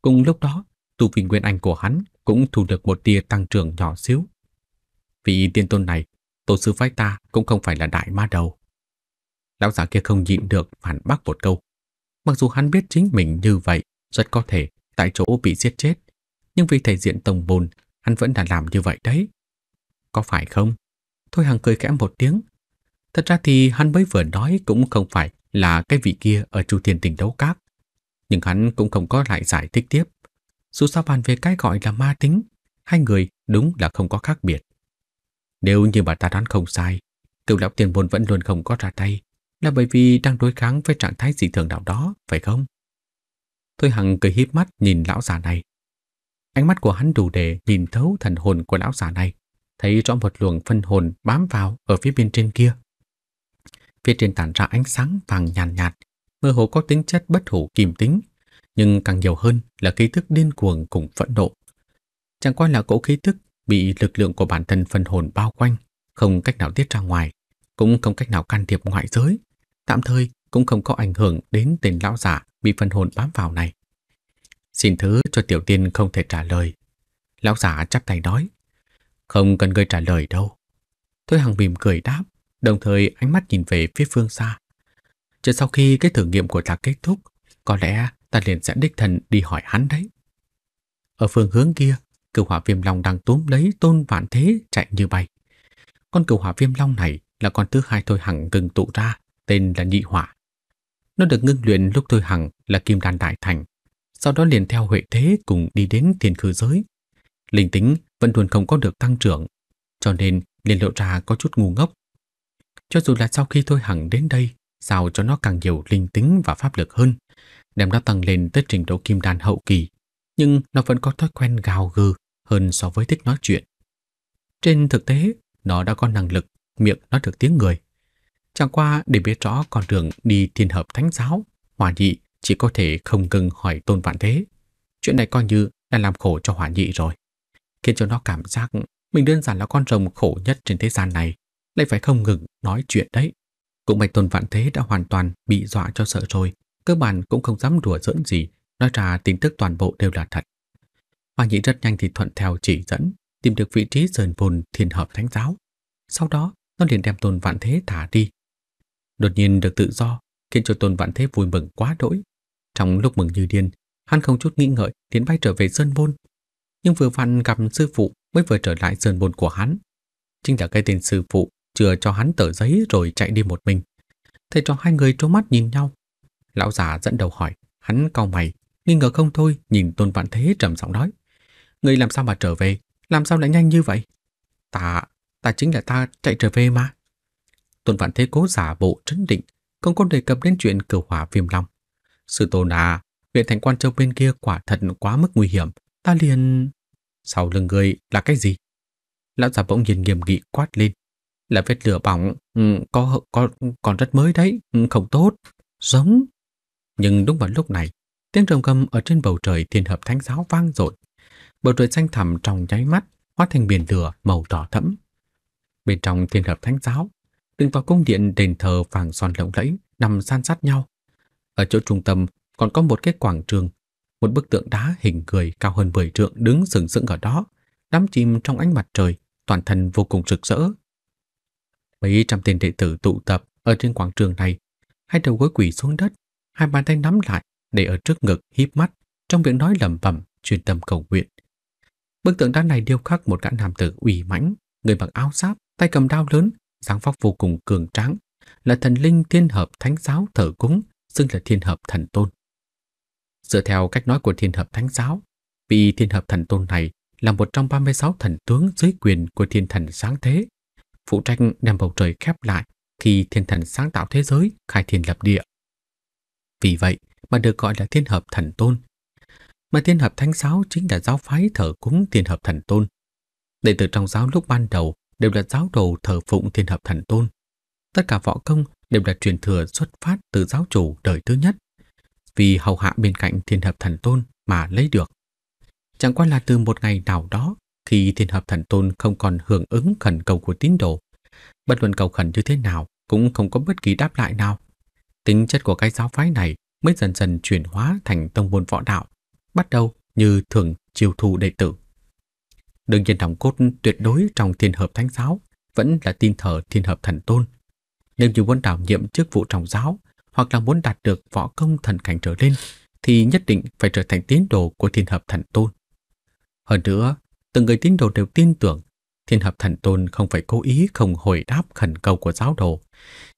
Cùng lúc đó, tu vi nguyên anh của hắn cũng thu được một tia tăng trưởng nhỏ xíu. Vị tiên tôn này tổ sư phái ta cũng không phải là đại ma đầu. Lão giả kia không nhịn được phản bác một câu. Mặc dù hắn biết chính mình như vậy, rất có thể tại chỗ bị giết chết, nhưng vì thể diện tổng bồn, hắn vẫn đã làm như vậy đấy. Có phải không? Thôi Hằng cười khẽ một tiếng. Thật ra thì hắn mới vừa nói cũng không phải là cái vị kia ở Chu tiền tình đấu cát Nhưng hắn cũng không có lại giải thích tiếp. Dù sao bàn về cái gọi là ma tính, hai người đúng là không có khác biệt. Nếu như bà ta đoán không sai, cựu lão tiền bồn vẫn luôn không có ra tay là bởi vì đang đối kháng với trạng thái dị thường nào đó, phải không? Thôi Hằng cười híp mắt nhìn lão già này. Ánh mắt của hắn đủ để nhìn thấu thần hồn của lão già này, thấy rõ một luồng phân hồn bám vào ở phía bên trên kia. Phía trên tản ra ánh sáng vàng nhàn nhạt, nhạt, mơ hồ có tính chất bất hủ kìm tính, nhưng càng nhiều hơn là khí thức điên cuồng cùng phẫn nộ. Chẳng qua là cỗ khí thức bị lực lượng của bản thân phân hồn bao quanh, không cách nào tiết ra ngoài, cũng không cách nào can thiệp ngoại giới, tạm thời cũng không có ảnh hưởng đến tên lão giả bị phân hồn bám vào này. Xin thứ cho tiểu tiên không thể trả lời. Lão giả chắp tay nói, không cần ngươi trả lời đâu. Thôi Hằng mỉm cười đáp, đồng thời ánh mắt nhìn về phía phương xa. Chờ sau khi cái thử nghiệm của ta kết thúc, có lẽ ta liền sẽ đích thần đi hỏi hắn đấy. Ở phương hướng kia, cửu hỏa viêm long đang túm lấy tôn vạn thế chạy như bay. Con cửu hỏa viêm long này là con thứ hai Thôi Hằng từng tụ ra, tên là Nhị Hỏa. Nó được ngưng luyện lúc Thôi Hằng là kim đan đại thành, sau đó liền theo Huệ Thế cùng đi đến thiên khư giới. Linh tính vẫn luôn không có được tăng trưởng, cho nên liền lộ ra có chút ngu ngốc. Cho dù là sau khi Thôi Hằng đến đây, sao cho nó càng nhiều linh tính và pháp lực hơn, đem nó tăng lên tới trình độ kim đan hậu kỳ, nhưng nó vẫn có thói quen gào gừ, hơn so với thích nói chuyện. Trên thực tế, nó đã có năng lực, miệng nói được tiếng người. Chẳng qua để biết rõ con đường đi thiên hợp thánh giáo, hòa nhị chỉ có thể không ngừng hỏi tôn vạn thế. Chuyện này coi như đã làm khổ cho hòa nhị rồi. Khiến cho nó cảm giác mình đơn giản là con rồng khổ nhất trên thế gian này, lại phải không ngừng nói chuyện đấy. Cũng bạch tôn vạn thế đã hoàn toàn bị dọa cho sợ rồi, cơ bản cũng không dám đùa giỡn gì, nói ra tin tức toàn bộ đều là thật. Hoa Nhĩ rất nhanh thì thuận theo chỉ dẫn, tìm được vị trí sơn vồn thiền hợp thánh giáo. Sau đó, nó liền đem Tôn Vạn Thế thả đi. Đột nhiên được tự do, khiến cho Tôn Vạn Thế vui mừng quá đỗi. Trong lúc mừng như điên, hắn không chút nghĩ ngợi tiến bay trở về Sơn Môn. Nhưng vừa vặn gặp sư phụ mới vừa trở lại Sơn Môn của hắn. Chính là cái tên sư phụ chừa cho hắn tờ giấy rồi chạy đi một mình. Thầy cho hai người trố mắt nhìn nhau. Lão già dẫn đầu hỏi, hắn cau mày, nghi ngờ không thôi nhìn Tôn Vạn Thế trầm giọng nói người làm sao mà trở về? Làm sao lại nhanh như vậy? Ta, ta chính là ta chạy trở về mà. Tuần Vạn Thế cố giả bộ trấn định, không có đề cập đến chuyện cửu hỏa viêm long. Sự tồn à, viện thành quan châu bên kia quả thật quá mức nguy hiểm. Ta liền... Sau lưng người là cái gì? Lão già bỗng nhìn nghiêm nghị quát lên. Là vết lửa bỏng, ừ, có, có còn rất mới đấy, ừ, không tốt, giống. Nhưng đúng vào lúc này, tiếng rồng gầm ở trên bầu trời thiên hợp thánh giáo vang dội bầu trời xanh thẳm trong nháy mắt hóa thành biển lửa màu đỏ thẫm. Bên trong thiên hợp thánh giáo, từng tòa cung điện đền thờ vàng son lộng lẫy nằm san sát nhau. Ở chỗ trung tâm còn có một cái quảng trường, một bức tượng đá hình người cao hơn 10 trượng đứng sừng sững ở đó, đắm chìm trong ánh mặt trời, toàn thân vô cùng rực rỡ. Mấy trăm tên đệ tử tụ tập ở trên quảng trường này, hai đầu gối quỳ xuống đất, hai bàn tay nắm lại để ở trước ngực híp mắt, trong việc nói lẩm bẩm truyền tâm cầu nguyện. Bức tượng đá này điêu khắc một gã nam tử ủy mãnh, người mặc áo giáp, tay cầm đao lớn, dáng vóc vô cùng cường tráng, là thần linh thiên hợp thánh giáo thờ cúng, xưng là thiên hợp thần tôn. Dựa theo cách nói của thiên hợp thánh giáo, vị thiên hợp thần tôn này là một trong 36 thần tướng dưới quyền của thiên thần sáng thế, phụ trách đem bầu trời khép lại khi thiên thần sáng tạo thế giới khai thiên lập địa. Vì vậy mà được gọi là thiên hợp thần tôn mà tiên hợp thánh giáo chính là giáo phái thờ cúng tiên hợp thần tôn. Đệ tử trong giáo lúc ban đầu đều là giáo đồ thờ phụng tiên hợp thần tôn. Tất cả võ công đều là truyền thừa xuất phát từ giáo chủ đời thứ nhất, vì hầu hạ bên cạnh thiên hợp thần tôn mà lấy được. Chẳng qua là từ một ngày nào đó, khi thiên hợp thần tôn không còn hưởng ứng khẩn cầu của tín đồ, bất luận cầu khẩn như thế nào cũng không có bất kỳ đáp lại nào. Tính chất của cái giáo phái này mới dần dần chuyển hóa thành tông môn võ đạo, bắt đầu như thường chiêu thu đệ tử. Đương nhiên trọng cốt tuyệt đối trong thiên hợp thánh giáo vẫn là tin thờ thiên hợp thần tôn. Nếu như muốn đảm nhiệm chức vụ trọng giáo hoặc là muốn đạt được võ công thần cảnh trở lên thì nhất định phải trở thành tín đồ của thiên hợp thần tôn. Hơn nữa, từng người tín đồ đều tin tưởng thiên hợp thần tôn không phải cố ý không hồi đáp khẩn cầu của giáo đồ,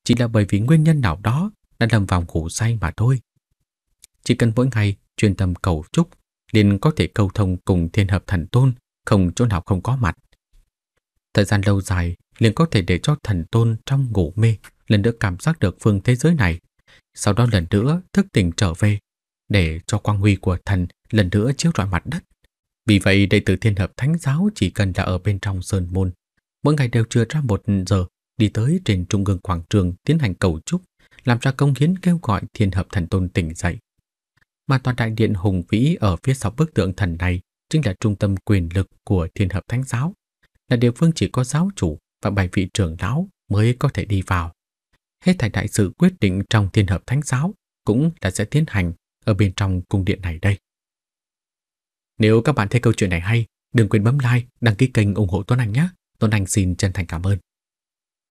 chỉ là bởi vì nguyên nhân nào đó đã lâm vào ngủ say mà thôi chỉ cần mỗi ngày chuyên tâm cầu chúc, liền có thể câu thông cùng thiên hợp thần tôn, không chỗ nào không có mặt. Thời gian lâu dài liền có thể để cho thần tôn trong ngủ mê lần nữa cảm giác được phương thế giới này, sau đó lần nữa thức tỉnh trở về, để cho quang huy của thần lần nữa chiếu rọi mặt đất. Vì vậy đệ tử thiên hợp thánh giáo chỉ cần là ở bên trong sơn môn, mỗi ngày đều chưa ra một giờ đi tới trên trung ương quảng trường tiến hành cầu chúc, làm ra công hiến kêu gọi thiên hợp thần tôn tỉnh dậy mà tòa đại điện hùng vĩ ở phía sau bức tượng thần này chính là trung tâm quyền lực của thiên hợp thánh giáo, là địa phương chỉ có giáo chủ và bài vị trưởng lão mới có thể đi vào. Hết thảy đại sự quyết định trong thiên hợp thánh giáo cũng đã sẽ tiến hành ở bên trong cung điện này đây. Nếu các bạn thấy câu chuyện này hay, đừng quên bấm like, đăng ký kênh ủng hộ Tuấn Anh nhé. Tuấn Anh xin chân thành cảm ơn.